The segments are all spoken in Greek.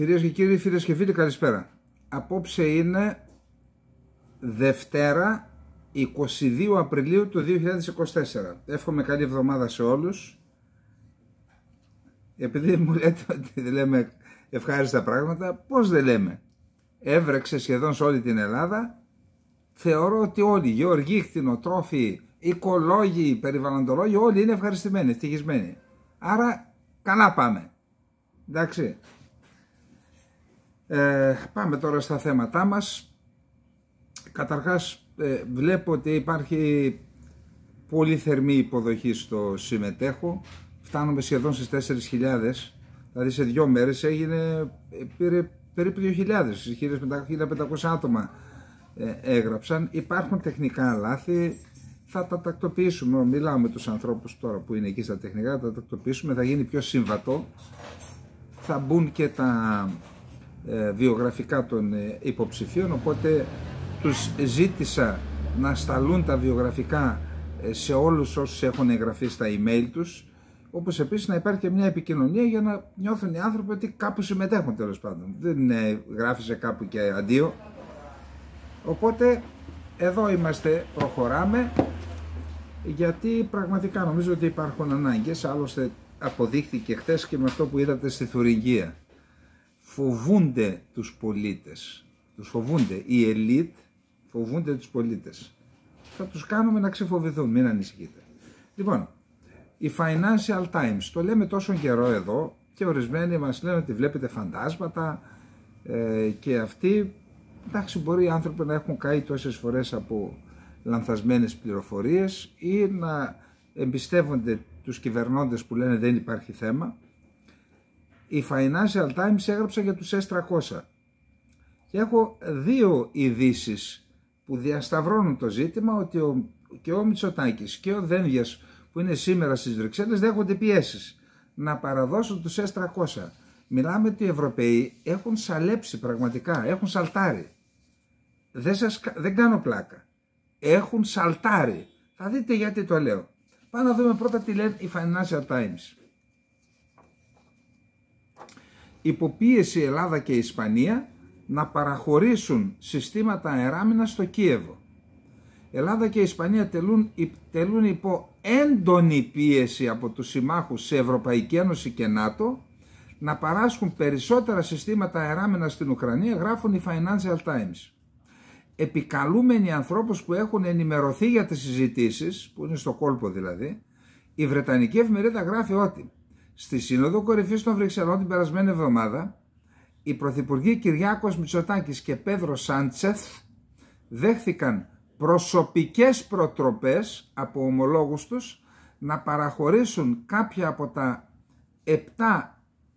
Κυρίες και κύριοι, φίλες και φίλοι, καλησπέρα. Απόψε είναι Δευτέρα 22 Απριλίου του 2024. Εύχομαι καλή εβδομάδα σε όλους. Επειδή μου λέτε ότι δεν λέμε ευχάριστα πράγματα, πώς δεν λέμε. Έβρεξε σχεδόν σε όλη την Ελλάδα. Θεωρώ ότι όλοι, γεωργοί, κτηνοτρόφοι, οικολόγοι, περιβαλλοντολόγοι, όλοι είναι ευχαριστημένοι, ευτυχισμένοι. Άρα, καλά πάμε. Εντάξει. Ε, πάμε τώρα στα θέματά μας. Καταρχάς ε, βλέπω ότι υπάρχει πολύ θερμή υποδοχή στο συμμετέχω. Φτάνουμε σχεδόν στις 4.000, δηλαδή σε δύο μέρες έγινε, ε, πήρε περίπου 2.000, 1.500 άτομα ε, έγραψαν. Υπάρχουν τεχνικά λάθη, θα τα τακτοποιήσουμε, μιλάω με τους ανθρώπους τώρα που είναι εκεί στα τεχνικά, θα τα τακτοποιήσουμε, θα γίνει πιο συμβατό, θα μπουν και τα ε, βιογραφικά των ε, υποψηφίων οπότε τους ζήτησα να σταλούν τα βιογραφικά ε, σε όλους όσους έχουν εγγραφεί στα email τους όπως επίσης να υπάρχει και μια επικοινωνία για να νιώθουν οι άνθρωποι ότι κάπου συμμετέχουν τέλος πάντων δεν γράφησε κάπου και αντίο οπότε εδώ είμαστε, προχωράμε γιατί πραγματικά νομίζω ότι υπάρχουν ανάγκες άλλωστε αποδείχθηκε χθες και με αυτό που είδατε στη Θουριγγία φοβούνται τους πολίτες. Τους φοβούνται. Η ελίτ φοβούνται τους πολίτες. Θα τους κάνουμε να ξεφοβηθούν, μην ανησυχείτε. Λοιπόν, η Financial Times, το λέμε τόσο καιρό εδώ και ορισμένοι μας λένε ότι βλέπετε φαντάσματα ε, και αυτοί, εντάξει μπορεί οι άνθρωποι να έχουν καεί τόσες φορές από λανθασμένες πληροφορίες ή να εμπιστεύονται τους κυβερνώντες που λένε δεν υπάρχει θέμα η Financial Times έγραψε για τους S300. Και έχω δύο ειδήσεις που διασταυρώνουν το ζήτημα ότι ο, και ο Μητσοτάκης και ο Δένδιας που είναι σήμερα στις Βρυξέλλες δέχονται πιέσεις να παραδώσουν τους S300. Μιλάμε ότι οι Ευρωπαίοι έχουν σαλέψει πραγματικά, έχουν σαλτάρει. Δεν, σας, δεν κάνω πλάκα. Έχουν σαλτάρει. Θα δείτε γιατί το λέω. Πάμε να δούμε πρώτα τι λένε οι Financial Times υποπίεση Ελλάδα και Ισπανία να παραχωρήσουν συστήματα αεράμινα στο Κίεβο. Ελλάδα και Ισπανία τελούν, τελούν υπό έντονη πίεση από τους συμμάχους σε Ευρωπαϊκή Ένωση και ΝΑΤΟ να παράσχουν περισσότερα συστήματα αεράμινα στην Ουκρανία, γράφουν οι Financial Times. Επικαλούμενοι ανθρώπους που έχουν ενημερωθεί για τις συζητήσεις, που είναι στο κόλπο δηλαδή, η Βρετανική Εφημερίδα γράφει ότι Στη Σύνοδο Κορυφής των Βρυξελών την περασμένη εβδομάδα, οι Πρωθυπουργοί Κυριάκος Μητσοτάκης και Πέδρο Σάντσεθ δέχθηκαν προσωπικές προτροπές από ομολόγους τους να παραχωρήσουν κάποια από τα 7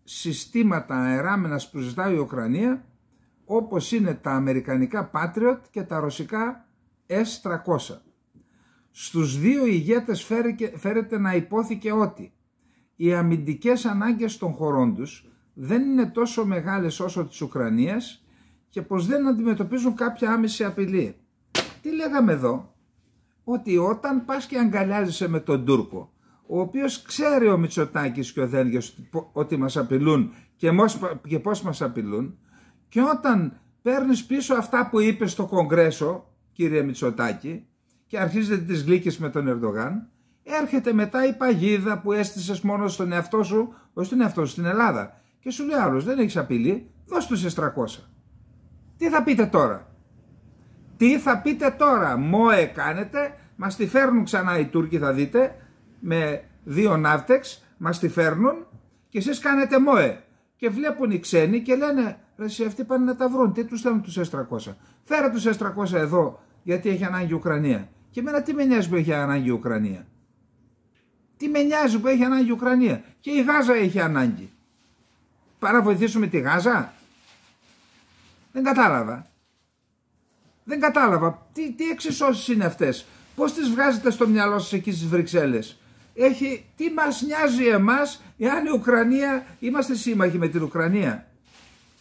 συστήματα αεράμενας που ζητάει η Ουκρανία όπως είναι τα αμερικανικά Patriot και τα ρωσικά S-300. Στους δύο ηγέτες φέρεται να υπόθηκε ότι οι αμυντικές ανάγκες των χωρών τους δεν είναι τόσο μεγάλες όσο της Ουκρανίας και πως δεν αντιμετωπίζουν κάποια άμεση απειλή. Τι λέγαμε εδώ, ότι όταν πας και αγκαλιάζεσαι με τον Τούρκο, ο οποίος ξέρει ο Μητσοτάκης και ο Δένγιος ότι μας απειλούν και πώς μας απειλούν, και όταν παίρνεις πίσω αυτά που είπες στο Κογκρέσο, κύριε Μητσοτάκη, και αρχίζετε τις γλύκες με τον Ερντογάν, έρχεται μετά η παγίδα που έστησες μόνο στον εαυτό σου, όχι στον εαυτό σου, στην Ελλάδα. Και σου λέει άλλος, δεν έχεις απειλή, δώσ' τους 300. Τις θα πείτε τώρα. Τι θα πείτε τώρα. Μόε κάνετε, μας τη φέρνουν ξανά οι Τούρκοι, θα δείτε, με δύο ναύτεξ, μας τη φέρνουν και εσείς κάνετε μόε. Και βλέπουν οι ξένοι και λένε, ρε, σε αυτοί πάνε να τα βρουν. Τι τους θέλουν τους 400. Φέρε τους 400 εδώ, γιατί έχει ανάγκη η Ουκρανία. Και εμένα τι με νοιάζει που έχει ανάγκη η Ουκρανία. Τι με νοιάζει που έχει ανάγκη η Ουκρανία. Και η Γάζα έχει ανάγκη. Παρά βοηθήσουμε τη Γάζα. Δεν κατάλαβα. Δεν κατάλαβα. Τι, τι εξισώσεις είναι αυτές. Πώς τις βγάζετε στο μυαλό σας εκεί στις Βρυξέλλες. Έχει, τι μας νοιάζει εμάς εάν η Ουκρανία, είμαστε σύμμαχοι με την Ουκρανία.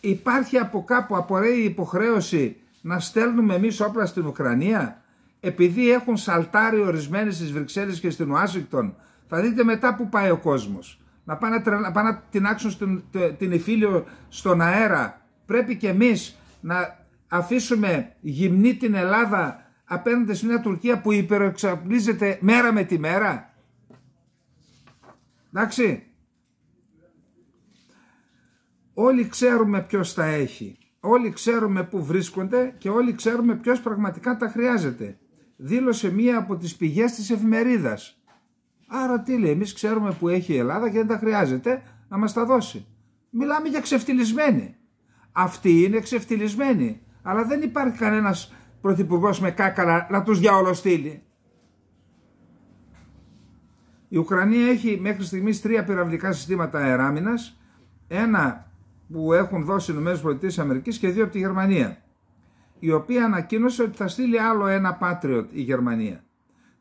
Υπάρχει από κάπου απορρέει υποχρέωση να στέλνουμε εμείς όπλα στην Ουκρανία επειδή έχουν σαλτάρει ορισμένες στις Βρυξέλλες και στην Ουάσιγκτον θα δείτε μετά που πάει ο κόσμος. Να πάνε να, να, στην, την εφήλιο στον αέρα. Πρέπει και εμείς να αφήσουμε γυμνή την Ελλάδα απέναντι σε μια Τουρκία που υπεροεξαπλίζεται μέρα με τη μέρα. Εντάξει. Όλοι ξέρουμε ποιος τα έχει. Όλοι ξέρουμε πού βρίσκονται και όλοι ξέρουμε ποιος πραγματικά τα χρειάζεται. Δήλωσε μία από τις πηγές της εφημερίδας. Άρα τι λέει, εμείς ξέρουμε που έχει η Ελλάδα και δεν τα χρειάζεται να μας τα δώσει. Μιλάμε για ξεφτυλισμένοι. Αυτοί είναι ξεφτυλισμένοι. Αλλά δεν υπάρχει κανένας πρωθυπουργός με κάκαλα να τους διαολοστείλει. Η Ουκρανία έχει μέχρι στιγμής τρία πυραυλικά συστήματα αεράμινας, ένα που έχουν δώσει οι ΗΠΑ και δύο από τη Γερμανία, η οποία ανακοίνωσε ότι θα στείλει άλλο ένα Patriot η Γερμανία.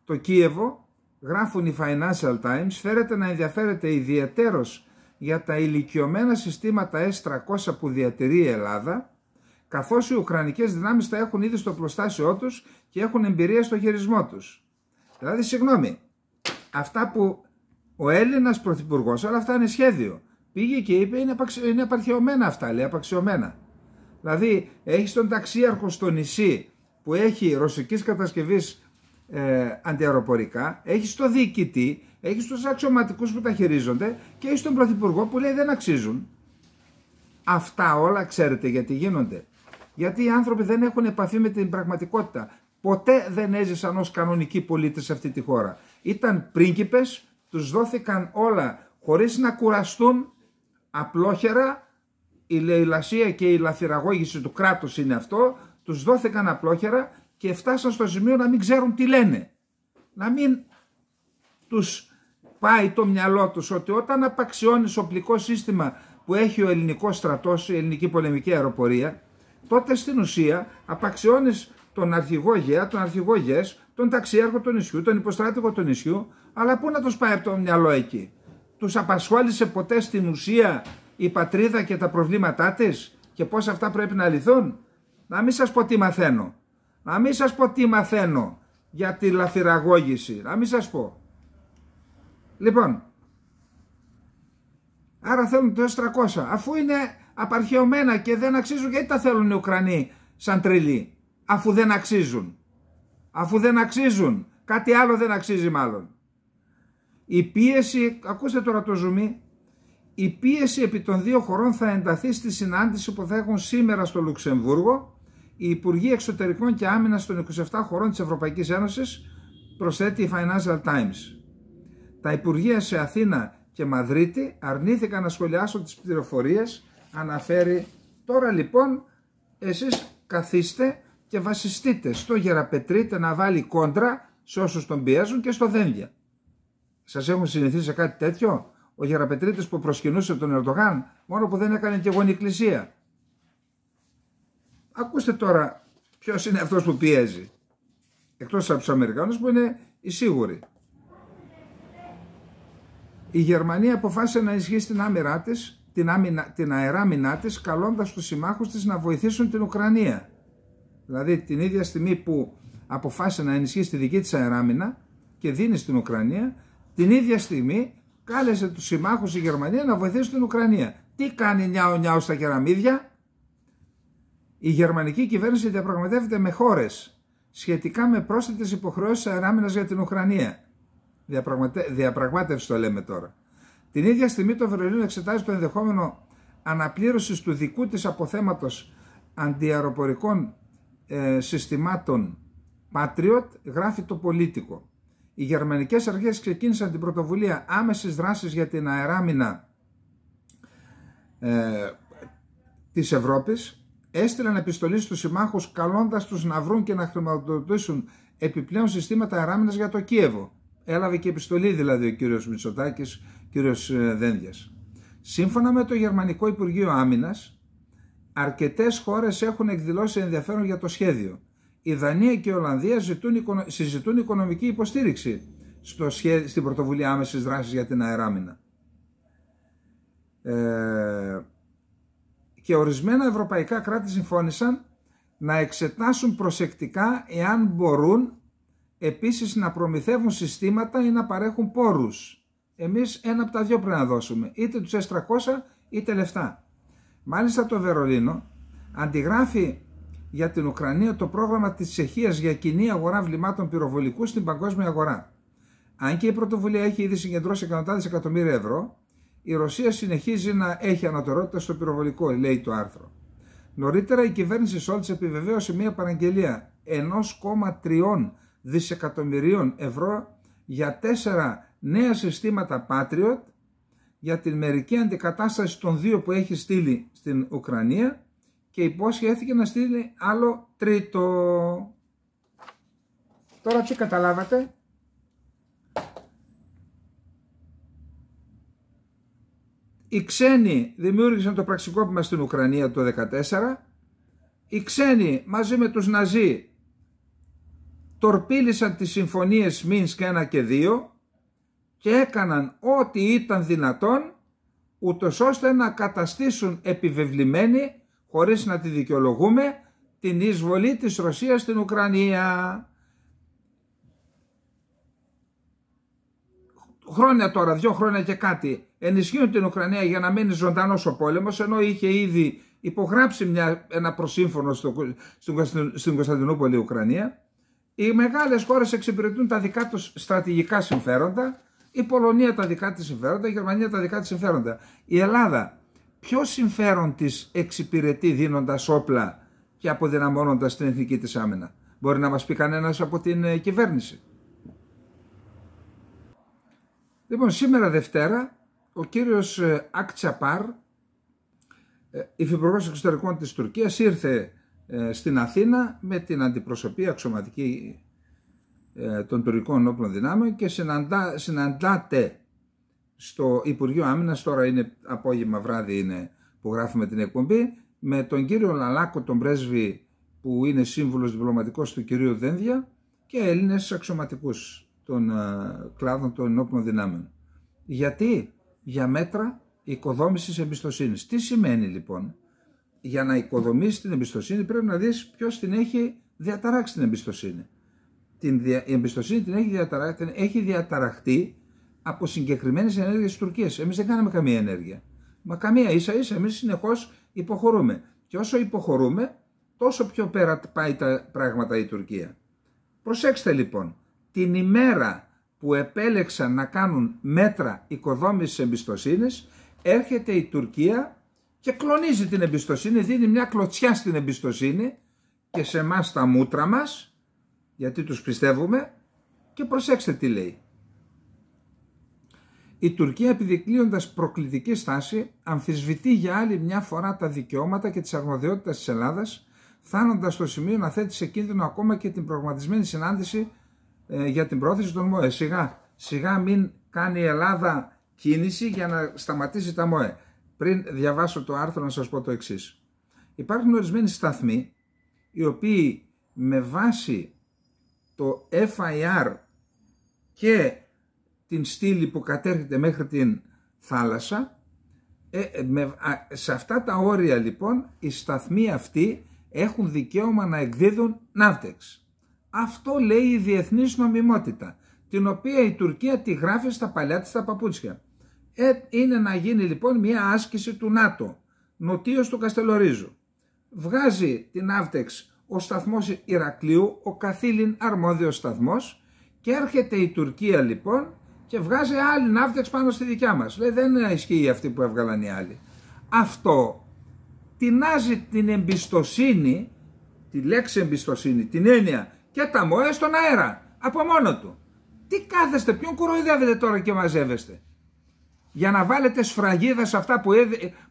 Το Κίεβο γράφουν οι Financial Times, φέρεται να ενδιαφέρεται ιδιαίτερος για τα ηλικιωμένα συστήματα S300 που διατηρεί η Ελλάδα, καθώς οι Ουκρανικές δυνάμεις τα έχουν ήδη στο προστάσιό τους και έχουν εμπειρία στο χειρισμό τους. Δηλαδή, συγγνώμη, αυτά που ο Έλληνας Πρωθυπουργός, αλλά αυτά είναι σχέδιο. Πήγε και είπε είναι, απαξιω... είναι απαρχαιωμένα αυτά, λέει απαξιωμένα. Δηλαδή έχει τον ταξίαρχο στο νησί που έχει ρωσικής κατασκευής ε, αντιαεροπορικά, έχει το διοικητή, έχει του αξιωματικούς που τα χειρίζονται και έχει τον πρωθυπουργό που λέει δεν αξίζουν. Αυτά όλα ξέρετε γιατί γίνονται. Γιατί οι άνθρωποι δεν έχουν επαφή με την πραγματικότητα. Ποτέ δεν έζησαν ως κανονικοί πολίτες σε αυτή τη χώρα. Ήταν πρίγκιπες, τους δόθηκαν όλα χωρίς να κουραστούν απλόχερα. Η λαιλασία και η λαθυραγώγηση του κράτους είναι αυτό. Τους δόθηκαν απλόχερα και φτάσαν στο σημείο να μην ξέρουν τι λένε. Να μην τους πάει το μυαλό τους ότι όταν απαξιώνεις οπλικό σύστημα που έχει ο ελληνικός στρατός, η ελληνική πολεμική αεροπορία, τότε στην ουσία απαξιώνεις τον αρχηγό ΓΕΑ, τον αρχηγό ΓΕΣ, τον ταξιάρχο του νησιού, τον υποστράτηγο του νησιού, αλλά πού να τους πάει από το μυαλό εκεί. Τους απασχόλησε ποτέ στην ουσία η πατρίδα και τα προβλήματά της και πώς αυτά πρέπει να λυθούν. Να μην σας πω τι μαθαίνω. Να μην σας πω τι μαθαίνω για τη λαθυραγώγηση. Να μην σας πω. Λοιπόν, άρα θέλουν το s Αφού είναι απαρχαιωμένα και δεν αξίζουν, γιατί τα θέλουν οι Ουκρανοί σαν τρελοί. Αφού δεν αξίζουν. Αφού δεν αξίζουν. Κάτι άλλο δεν αξίζει μάλλον. Η πίεση, ακούστε τώρα το ζουμί, η πίεση επί των δύο χωρών θα ενταθεί στη συνάντηση που θα έχουν σήμερα στο Λουξεμβούργο οι Υπουργοί Εξωτερικών και Άμυνας των 27 χωρών της Ευρωπαϊκής Ένωσης, προσθέτει η Financial Times. Τα Υπουργεία σε Αθήνα και Μαδρίτη αρνήθηκαν να σχολιάσουν τις πληροφορίες, αναφέρει τώρα λοιπόν εσείς καθίστε και βασιστείτε στο γεραπετρίτε να βάλει κόντρα σε όσους τον πιέζουν και στο δένδια. Σας έχουν συνηθίσει σε κάτι τέτοιο, ο γεραπετρίτης που προσκυνούσε τον Ερντογάν, μόνο που δεν έκανε και γονικλησία. Ακούστε τώρα ποιος είναι αυτός που πιέζει. Εκτός από τους Αμερικανού που είναι οι σίγουροι. Η Γερμανία αποφάσισε να ενισχύσει την άμυνά της, την, την αεράμινά της, καλώντας τους συμμάχους της να βοηθήσουν την Ουκρανία. Δηλαδή την ίδια στιγμή που αποφάσισε να ενισχύσει τη δική της αεράμινα και δίνει στην Ουκρανία, την ίδια στιγμή κάλεσε τους συμμάχους η Γερμανία να βοηθήσουν την Ουκρανία. Τι κάνει νιάου νιάου στα κεραμίδια, η γερμανική κυβέρνηση διαπραγματεύεται με χώρες σχετικά με πρόσθετες υποχρεώσεις αεράμινα για την Ουκρανία. Διαπραγματε... Διαπραγμάτευση το λέμε τώρα. Την ίδια στιγμή το Βερολίνο εξετάζει το ενδεχόμενο αναπλήρωσης του δικού της αποθέματος αντιαεροπορικών ε, συστημάτων Patriot, γράφει το Πολίτικο. Οι γερμανικές αρχές ξεκίνησαν την πρωτοβουλία άμεσης δράσης για την αεράμινα ε, της Ευρώπης έστειλαν επιστολή στους συμμάχους καλώντας τους να βρουν και να χρηματοδοτήσουν επιπλέον συστήματα αράμινας για το Κίεβο. Έλαβε και επιστολή δηλαδή ο κύριος Μητσοτάκης, κύριος ε, Δένδιας. Σύμφωνα με το Γερμανικό Υπουργείο Άμυνας, αρκετές χώρες έχουν εκδηλώσει ενδιαφέρον για το σχέδιο. Η Δανία και η Ολλανδία ζητούν, συζητούν οικονομική υποστήριξη στο στην πρωτοβουλία άμεσης δράσης για την αεράμινα. Ε, και ορισμένα ευρωπαϊκά κράτη συμφώνησαν να εξετάσουν προσεκτικά εάν μπορούν επίσης να προμηθεύουν συστήματα ή να παρέχουν πόρους. Εμείς ένα από τα δύο πρέπει να δώσουμε, είτε τους S300 είτε λεφτά. Μάλιστα το Βερολίνο αντιγράφει για την Ουκρανία το πρόγραμμα της Τσεχίας για κοινή αγορά βλημάτων πυροβολικού στην παγκόσμια αγορά. Αν και η πρωτοβουλία έχει ήδη συγκεντρώσει εκατοντάδες εκατομμύρια ευρώ, η Ρωσία συνεχίζει να έχει ανατερότητα στο πυροβολικό, λέει το άρθρο. Νωρίτερα η κυβέρνηση Σόλτ επιβεβαίωσε μια παραγγελία 1,3 δισεκατομμυρίων ευρώ για τέσσερα νέα συστήματα Patriot για την μερική αντικατάσταση των δύο που έχει στείλει στην Ουκρανία και υπόσχεθηκε να στείλει άλλο τρίτο. Τώρα τι καταλάβατε, Οι ξένοι δημιούργησαν το πραξικόπημα στην Ουκρανία το 2014. Οι ξένοι μαζί με τους Ναζί τορπίλησαν τις συμφωνίες Μίνσκ 1 και 2 και έκαναν ό,τι ήταν δυνατόν ούτως ώστε να καταστήσουν επιβεβλημένη χωρίς να τη δικαιολογούμε την εισβολή της Ρωσίας στην Ουκρανία. χρόνια τώρα, δύο χρόνια και κάτι, ενισχύουν την Ουκρανία για να μείνει ζωντανός ο πόλεμος, ενώ είχε ήδη υπογράψει μια, ένα προσύμφωνο στο, στην Κωνσταντινούπολη η Ουκρανία. Οι μεγάλες χώρες εξυπηρετούν τα δικά τους στρατηγικά συμφέροντα, η Πολωνία τα δικά της συμφέροντα, η Γερμανία τα δικά της συμφέροντα. Η Ελλάδα, ποιο συμφέρον της εξυπηρετεί δίνοντας όπλα και αποδυναμώνοντας την εθνική της άμυνα. Μπορεί να μας πει κανένας από την ε, κυβέρνηση. Λοιπόν, σήμερα Δευτέρα, ο κύριος Ακτσαπάρ, ε, ε, υφυπουργός εξωτερικών της Τουρκίας, ήρθε ε, στην Αθήνα με την αντιπροσωπή αξιωματική των τουρκικών όπλων δυνάμεων και συναντά, συναντάται στο Υπουργείο Άμυνας, τώρα είναι απόγευμα βράδυ είναι που γράφουμε την εκπομπή, με τον κύριο Λαλάκο, τον πρέσβη που είναι σύμβουλος διπλωματικός του κυρίου Δένδια και Έλληνες αξιωματικούς των ε, κλάδων των ενόπλων δυνάμεων. Γιατί για μέτρα οικοδόμησης εμπιστοσύνης. Τι σημαίνει λοιπόν, για να οικοδομήσεις την εμπιστοσύνη πρέπει να δεις ποιος την έχει διαταράξει την εμπιστοσύνη. Την η εμπιστοσύνη την έχει, διαταρα... την έχει διαταραχτεί από συγκεκριμένες ενέργειες της Τουρκίας. Εμείς δεν κάναμε καμία ενέργεια. Μα καμία ίσα ίσα εμείς συνεχώς υποχωρούμε. Και όσο υποχωρούμε τόσο πιο πέρα πάει τα πράγματα η Τουρκία. Προσέξτε λοιπόν, την ημέρα που επέλεξαν να κάνουν μέτρα οικοδόμησης εμπιστοσύνης έρχεται η Τουρκία και κλονίζει την εμπιστοσύνη, δίνει μια κλωτσιά στην εμπιστοσύνη και σε εμάς τα μούτρα μας, γιατί τους πιστεύουμε και προσέξτε τι λέει. Η Τουρκία επιδεικνύοντας προκλητική στάση αμφισβητεί για άλλη μια φορά τα δικαιώματα και τις αρμοδιότητες της Ελλάδας φτάνοντας στο σημείο να θέτει σε κίνδυνο ακόμα και την προγραμματισμένη συνάντηση ε, για την πρόθεση των ΜΟΕ. Σιγά, σιγά μην κάνει η Ελλάδα κίνηση για να σταματήσει τα ΜΟΕ. Πριν διαβάσω το άρθρο να σας πω το εξής. Υπάρχουν ορισμένοι σταθμοί οι οποίοι με βάση το FIR και την στήλη που κατέρχεται μέχρι την θάλασσα ε, ε, σε αυτά τα όρια λοιπόν οι σταθμοί αυτοί έχουν δικαίωμα να εκδίδουν ναύτεξη. Αυτό λέει η διεθνής νομιμότητα, την οποία η Τουρκία τη γράφει στα παλιά της τα παπούτσια. Ε, είναι να γίνει λοιπόν μια άσκηση του ΝΑΤΟ, νοτίως του Καστελορίζου. Βγάζει την Αύτεξ ο σταθμός Ηρακλείου, ο καθήλυν αρμόδιος σταθμός και έρχεται η Τουρκία λοιπόν και βγάζει άλλη Ναύτεξ πάνω στη δικιά μας. Λέει δεν ισχύει αυτή που έβγαλαν οι άλλοι. Αυτό τεινάζει την εμπιστοσύνη, τη λέξη εμπιστοσύνη, την έννοια και τα ΜΟΕ στον αέρα. Από μόνο του. Τι κάθεστε, ποιον κοροϊδεύετε τώρα και μαζεύεστε. Για να βάλετε σφραγίδα σε αυτά που,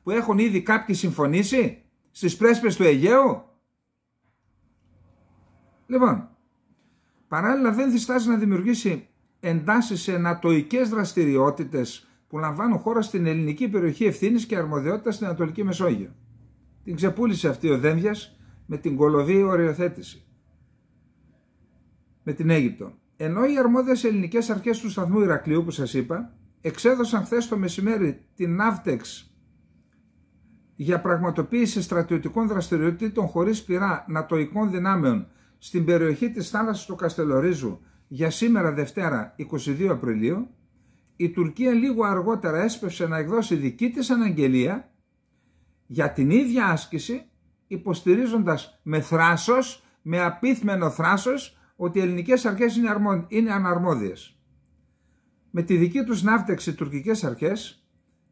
που έχουν ήδη κάποιοι συμφωνήσει στις πρέσπες του Αιγαίου. Λοιπόν, παράλληλα δεν διστάζει να δημιουργήσει εντάσεις σε νατοικές δραστηριότητες που λαμβάνουν χώρα στην ελληνική περιοχή ευθύνης και αρμοδιότητας στην Ανατολική Μεσόγειο. Την ξεπούλησε αυτή ο Δέμβιας με την κολοβή οριοθέτηση με την Αίγυπτο. Ενώ οι αρμόδιες ελληνικές αρχές του σταθμού Ηρακλείου που σας είπα εξέδωσαν χθες το μεσημέρι την Ναύτεξ για πραγματοποίηση στρατιωτικών δραστηριοτήτων χωρίς πειρά νατοικών δυνάμεων στην περιοχή της θάλασσας του Καστελορίζου για σήμερα Δευτέρα 22 Απριλίου, η Τουρκία λίγο αργότερα έσπευσε να εκδώσει δική της αναγγελία για την ίδια άσκηση υποστηρίζοντας με θράσος, με απίθμενο θράσος ότι οι ελληνικές αρχές είναι, αρμο... είναι αναρμόδιες. Με τη δική τους ναύτεξη τουρκικές αρχές,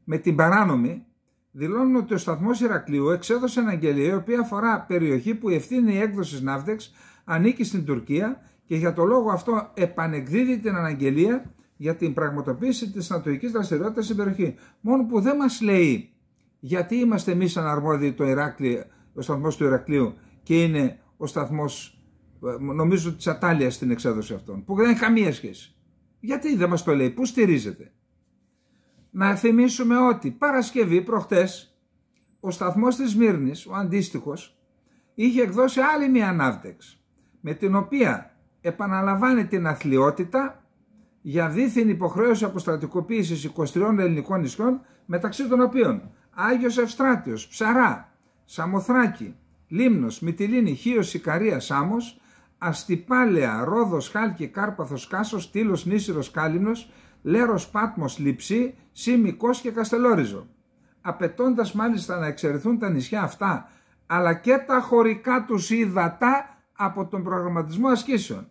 με την παράνομη, δηλώνουν ότι ο σταθμός Ηρακλείου εξέδωσε αναγγελία η οποία αφορά περιοχή που η ευθύνη έκδοσης ναύτεξ ανήκει στην Τουρκία και για το λόγο αυτό επανεκδίδει την αναγγελία για την πραγματοποίηση της νατοικής δραστηριότητας στην περιοχή. Μόνο που δεν μας λέει γιατί είμαστε εμείς αναρμόδιοι το Ηράκλειο, ο σταθμός του Ηρακλείου και είναι ο σταθμός. Ε, νομίζω της Ατάλειας στην εξέδωση αυτών, που δεν έχει καμία σχέση. Γιατί δεν μας το λέει, πού στηρίζεται. Να θυμίσουμε ότι Παρασκευή προχτές ο σταθμός της μύρνη, ο αντίστοιχος, είχε εκδώσει άλλη μια ανάβτεξ με την οποία επαναλαμβάνει την αθλειότητα για δίθεν υποχρέωση αποστρατικοποίησης 23 ελληνικών νησιών μεταξύ των οποίων Άγιος Ευστράτιος, Ψαρά, Σαμοθράκη, Λίμνος, Μυτιλίνη, Χίος, Ικαρία, Σάμος Αστυπάλαια, Ρόδος, Χάλκη, Κάρπαθος, Κάσος, Τήλος, νύσυρο Κάλυμνος, Λέρος, Πάτμος, Λιψή, Σιμικός και Καστελόριζο. Απαιτώντας μάλιστα να εξαιρεθούν τα νησιά αυτά, αλλά και τα χωρικά τους ύδατα από τον προγραμματισμό ασκήσεων.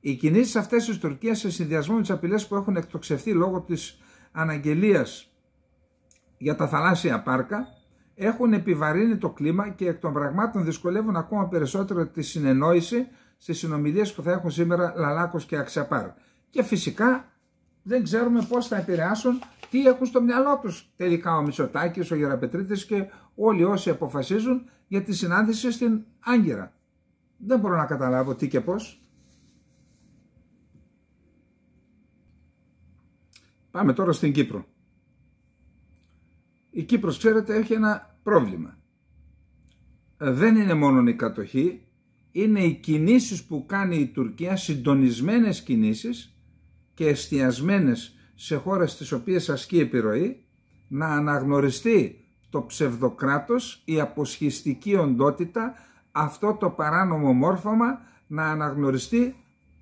Οι κινήσεις αυτές της Τουρκίας σε συνδυασμό με τις απειλές που έχουν εκτοξευθεί λόγω της αναγγελίας για τα θαλάσσια πάρκα έχουν επιβαρύνει το κλίμα και εκ των πραγμάτων δυσκολεύουν ακόμα περισσότερο τη συνεννόηση στις συνομιλίες που θα έχουν σήμερα Λαλάκος και Αξιαπάρ. Και φυσικά δεν ξέρουμε πώς θα επηρεάσουν τι έχουν στο μυαλό τους τελικά ο Μητσοτάκης, ο Γεραπετρίτης και όλοι όσοι αποφασίζουν για τη συνάντηση στην Άγκυρα. Δεν μπορώ να καταλάβω τι και πώς. Πάμε τώρα στην Κύπρο. Η Κύπρος, ξέρετε, έχει ένα πρόβλημα. Ε, δεν είναι μόνο η κατοχή, είναι οι κινήσεις που κάνει η Τουρκία, συντονισμένες κινήσεις και εστιασμένες σε χώρες τις οποίες ασκεί επιρροή, να αναγνωριστεί το ψευδοκράτος, η αποσχιστική οντότητα, αυτό το παράνομο μόρφωμα να αναγνωριστεί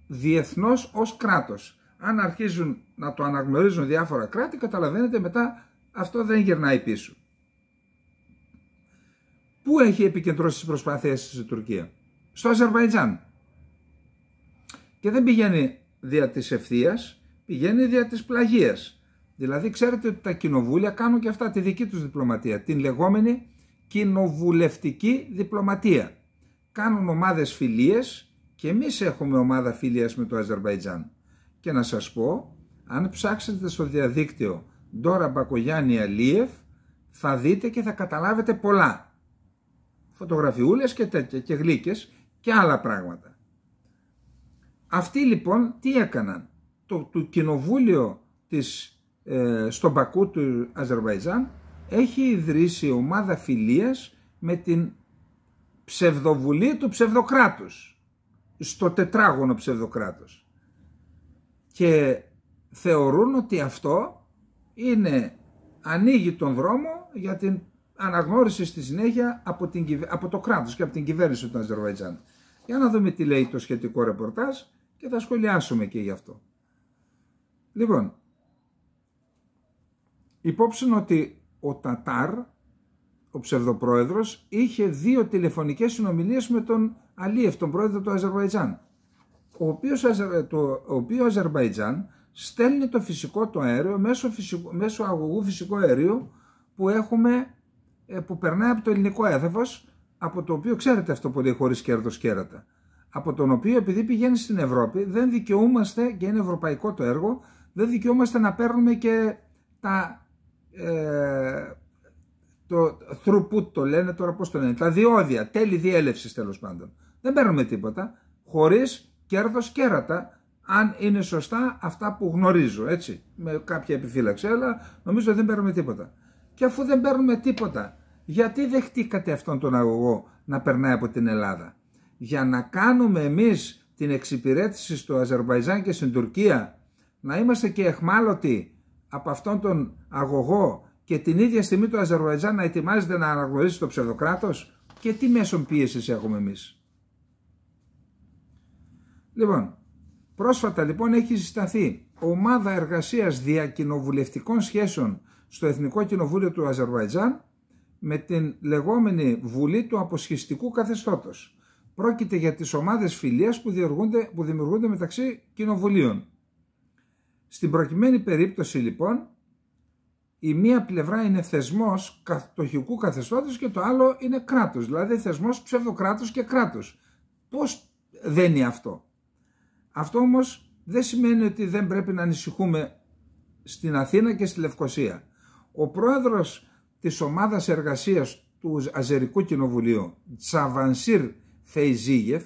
διεθνώς ως κράτος. Αν αρχίζουν να το αναγνωρίζουν διάφορα κράτη, καταλαβαίνετε μετά αυτό δεν γυρνάει πίσω. Πού έχει επικεντρώσει τις προσπάθειές της Τουρκία στο Αζερβαϊτζάν. Και δεν πηγαίνει δια της ευθείας, πηγαίνει δια της πλαγίας. Δηλαδή ξέρετε ότι τα κοινοβούλια κάνουν και αυτά τη δική τους διπλωματία, την λεγόμενη κοινοβουλευτική διπλωματία. Κάνουν ομάδες φιλίες και εμείς έχουμε ομάδα φιλίας με το Αζερβαϊτζάν. Και να σας πω, αν ψάξετε στο διαδίκτυο Ντόρα Μπακογιάννη Αλίεφ, θα δείτε και θα καταλάβετε πολλά. Φωτογραφιούλες και τέτοια και γλύκες και άλλα πράγματα. Αυτοί λοιπόν τι έκαναν. Το, το κοινοβούλιο της, ε, στον Πακού του Αζερβαϊτζάν έχει ιδρύσει ομάδα φιλίας με την ψευδοβουλή του ψευδοκράτους. Στο τετράγωνο ψευδοκράτος. Και θεωρούν ότι αυτό είναι ανοίγει τον δρόμο για την αναγνώρισε στη συνέχεια από, την, από το κράτος και από την κυβέρνηση του Αζερβαϊτζάν. Για να δούμε τι λέει το σχετικό ρεπορτάζ και θα σχολιάσουμε και γι' αυτό. Λοιπόν, υπόψη ότι ο Τατάρ, ο ψευδοπρόεδρος, είχε δύο τηλεφωνικές συνομιλίες με τον Αλίεφ, τον πρόεδρο του Αζερβαϊτζάν, ο οποίος, το οποίος Αζερβαϊτζάν στέλνει το φυσικό το αέριο μέσω, μέσω αγωγού φυσικού αερίου που έχουμε ε, που περνάει από το ελληνικό έδαφος, από το οποίο ξέρετε αυτό που λέει χωρίς κέρδος κέρατα. Από τον οποίο επειδή πηγαίνει στην Ευρώπη, δεν δικαιούμαστε και είναι ευρωπαϊκό το έργο, δεν δικαιούμαστε να παίρνουμε και τα. Ε, το throughput το λένε τώρα πώς το λένε, τα διόδια, τέλη διέλευσης τέλος πάντων. Δεν παίρνουμε τίποτα χωρίς κέρδος κέρατα αν είναι σωστά αυτά που γνωρίζω, έτσι, με κάποια επιφύλαξη, αλλά νομίζω δεν παίρνουμε τίποτα. Και αφού δεν παίρνουμε τίποτα γιατί δεχτήκατε αυτόν τον αγωγό να περνάει από την Ελλάδα. Για να κάνουμε εμείς την εξυπηρέτηση στο Αζερβαϊζάν και στην Τουρκία, να είμαστε και εχμάλωτοι από αυτόν τον αγωγό και την ίδια στιγμή το Αζερβαϊζάν να ετοιμάζεται να αναγνωρίσει το ψευδοκράτος και τι μέσον πίεσης έχουμε εμείς. Λοιπόν, πρόσφατα λοιπόν έχει συσταθεί ομάδα εργασίας διακοινοβουλευτικών σχέσεων στο Εθνικό Κοινοβούλιο του Αζερβαϊτζάν με την λεγόμενη Βουλή του Αποσχιστικού Καθεστώτος. Πρόκειται για τις ομάδες φιλίας που δημιουργούνται, που δημιουργούνται μεταξύ κοινοβουλίων. Στην προκειμένη περίπτωση λοιπόν η μία πλευρά είναι θεσμός κατοχικού καθεστώτος και το άλλο είναι κράτος, δηλαδή θεσμός ψευδοκράτος και κράτος. Πώς δεν είναι αυτό. Αυτό όμως δεν σημαίνει ότι δεν πρέπει να ανησυχούμε στην Αθήνα και στη Λευκοσία. Ο πρόεδρος της ομάδας εργασίας του Αζερικού Κοινοβουλίου Τσαβανσίρ Θεϊζίγεφ,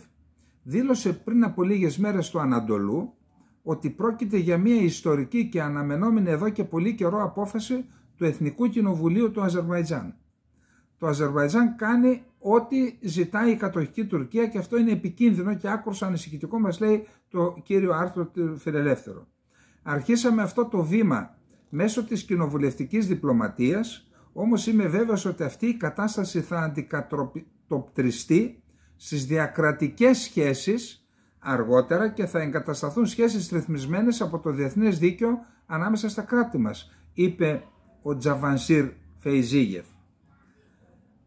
δήλωσε πριν από λίγες μέρες στο Ανατολού ότι πρόκειται για μια ιστορική και αναμενόμενη εδώ και πολύ καιρό απόφαση του Εθνικού Κοινοβουλίου του Αζερβαϊτζάν. Το Αζερβαϊτζάν κάνει ό,τι ζητάει η κατοχική Τουρκία και αυτό είναι επικίνδυνο και άκρως ανησυχητικό μας λέει το κύριο άρθρο του Αρχίσαμε αυτό το βήμα μέσω της κοινοβουλευτικής διπλωματίας όμως είμαι βέβαιος ότι αυτή η κατάσταση θα αντικατοπτριστεί στις διακρατικές σχέσεις αργότερα και θα εγκατασταθούν σχέσεις ρυθμισμένες από το διεθνές δίκαιο ανάμεσα στα κράτη μας, είπε ο Τζαβανσίρ Φεϊζίγεφ.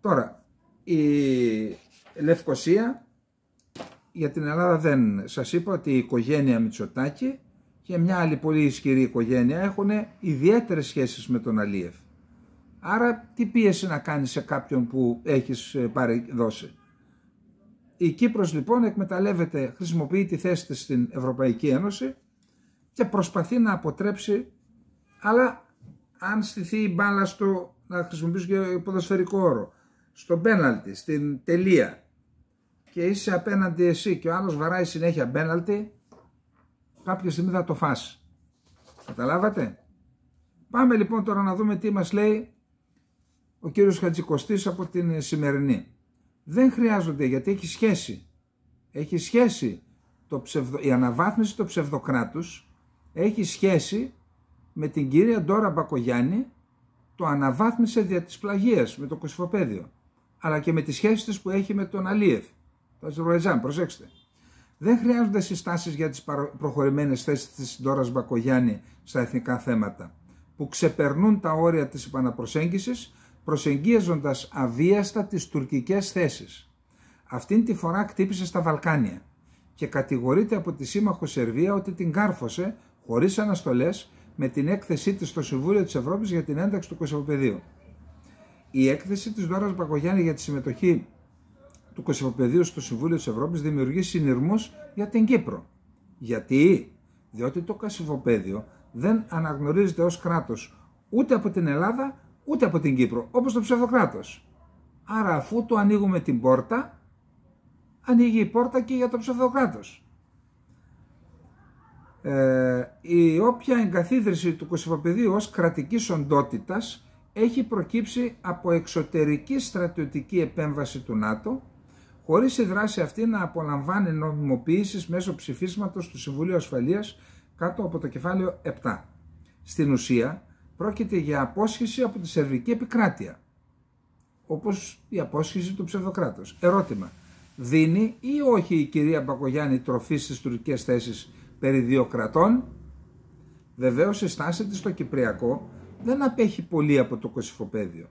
Τώρα, η Λευκοσία για την Ελλάδα δεν σας είπα ότι η οικογένεια Μητσοτάκη και μια άλλη πολύ ισχυρή οικογένεια έχουν ιδιαίτερες σχέσεις με τον Αλίεφ. Άρα τι πίεση να κάνεις σε κάποιον που έχεις ε, παρεδώσει. Η Κύπρος λοιπόν εκμεταλλεύεται, χρησιμοποιεί τη θέση της στην Ευρωπαϊκή Ένωση και προσπαθεί να αποτρέψει, αλλά αν στηθεί η μπάλα στο, να χρησιμοποιήσω και ποδοσφαιρικό όρο, στο πέναλτι, στην τελεία και είσαι απέναντι εσύ και ο άλλος βαράει συνέχεια πέναλτι, κάποια στιγμή θα το φας. Καταλάβατε. Πάμε λοιπόν τώρα να δούμε τι μας λέει ο κύριος Χατζικοστής από την σημερινή. Δεν χρειάζονται γιατί έχει σχέση. Έχει σχέση το ψευδο, η αναβάθμιση του ψευδοκράτους έχει σχέση με την κυρία Ντόρα Μπακογιάννη το αναβάθμισε δια της πλαγίας με το κοσφοπέδιο αλλά και με τις σχέσεις της που έχει με τον Αλίεφ. Τα Αζερβαϊτζάν, προσέξτε. Δεν χρειάζονται συστάσεις για τις προχωρημένες θέσεις της Ντόρας Μπακογιάννη στα εθνικά θέματα που ξεπερνούν τα όρια της επαναπροσέγγισης προσεγγίζοντας αβίαστα τις τουρκικές θέσεις. Αυτήν τη φορά κτύπησε στα Βαλκάνια και κατηγορείται από τη σύμμαχο Σερβία ότι την κάρφωσε χωρίς αναστολές με την έκθεσή της στο Συμβούλιο της Ευρώπης για την ένταξη του Κωσυφοπεδίου. Η έκθεση της Δώρας Μπακογιάννη για τη συμμετοχή του Κωσυφοπεδίου στο Συμβούλιο της Ευρώπης δημιουργεί συνειρμούς για την Κύπρο. Γιατί? Διότι το Κωσυφοπέδιο δεν αναγνωρίζεται ως κράτος ούτε από την Ελλάδα ούτε από την Κύπρο, όπως το ψευδοκράτος. Άρα αφού του ανοίγουμε την πόρτα, ανοίγει η πόρτα και για το ψευδοκράτος. Ε, η όποια εγκαθίδρυση του Κωσυφοπεδίου ως κρατικής οντότητας έχει προκύψει από εξωτερική στρατιωτική επέμβαση του ΝΑΤΟ, χωρίς η δράση αυτή να απολαμβάνει νομιμοποίησης μέσω ψηφίσματος του Συμβουλίου Ασφαλείας κάτω από το κεφάλαιο 7. Στην ουσία, πρόκειται για απόσχεση από τη σερβική επικράτεια, όπως η απόσχεση του ψευδοκράτους. Ερώτημα, δίνει ή όχι η κυρία Μπακογιάννη τροφή στις τουρκικές θέσεις περί δύο κρατών. Βεβαίως η κυρια μπακογιαννη τροφη στις τουρκικε θεσεις περι δυο κρατων βεβαιως η σταση της στο Κυπριακό δεν απέχει πολύ από το κοσυφοπαίδιο,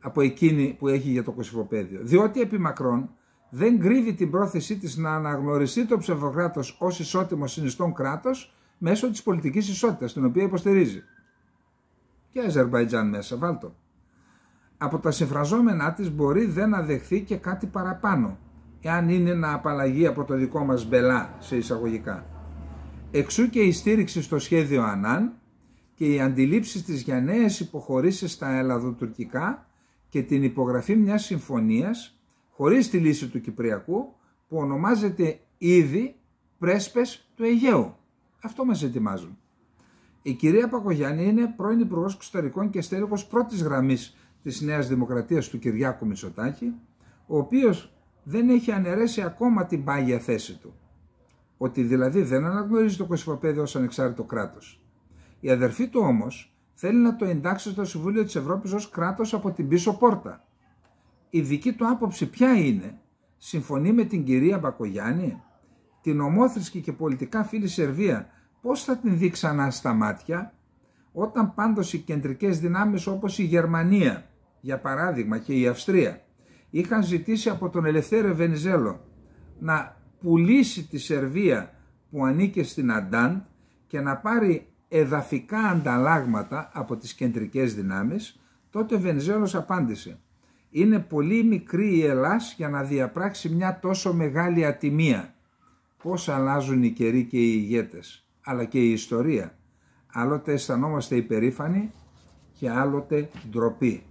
από εκείνη που έχει για το κοσυφοπαίδιο, διότι επί μακρόν δεν κρύβει την πρόθεσή της να αναγνωριστεί το ψευδοκράτος ως ισότιμο συνιστό κράτος μέσω της πολιτικής ισότητας την οποία υποστηρίζει και Αζερβαϊτζάν μέσα, βάλτο. Από τα συμφραζόμενά της μπορεί δεν να δεχθεί και κάτι παραπάνω, εάν είναι να απαλλαγεί από το δικό μας μπελά σε εισαγωγικά. Εξού και η στήριξη στο σχέδιο Ανάν και οι αντιλήψεις της για νέες υποχωρήσεις στα ελλαδοτουρκικά και την υπογραφή μιας συμφωνίας χωρίς τη λύση του Κυπριακού που ονομάζεται ήδη πρέσπες του Αιγαίου. Αυτό μας ετοιμάζουν. Η κυρία Πακογιάννη είναι πρώην Υπουργός Εξωτερικών και στέλεχος πρώτης γραμμής της Νέας Δημοκρατίας του Κυριάκου Μητσοτάκη, ο οποίος δεν έχει αναιρέσει ακόμα την πάγια θέση του. Ότι δηλαδή δεν αναγνωρίζει το Κωσυφοπαίδιο ως ανεξάρτητο κράτος. Η αδερφή του όμως θέλει να το εντάξει στο Συμβούλιο της Ευρώπης ως κράτος από την πίσω πόρτα. Η δική του άποψη ποια είναι, συμφωνεί με την κυρία Μπακογιάννη, την ομόθρησκη και πολιτικά φίλη Σερβία Πώς θα την δει ξανά στα μάτια όταν πάντως οι κεντρικές δυνάμεις όπως η Γερμανία για παράδειγμα και η Αυστρία είχαν ζητήσει από τον Ελευθέρω Βενιζέλο να πουλήσει τη Σερβία που ανήκε στην Αντάν και να πάρει εδαφικά ανταλλάγματα από τις κεντρικές δυνάμεις, τότε ο Βενιζέλος απάντησε «Είναι πολύ μικρή η Ελλάς για να διαπράξει μια τόσο μεγάλη ατιμία. Πώς αλλάζουν οι καιροί και οι ηγέτες» αλλά και η ιστορία. Άλλοτε αισθανόμαστε υπερήφανοι και άλλοτε ντροπή.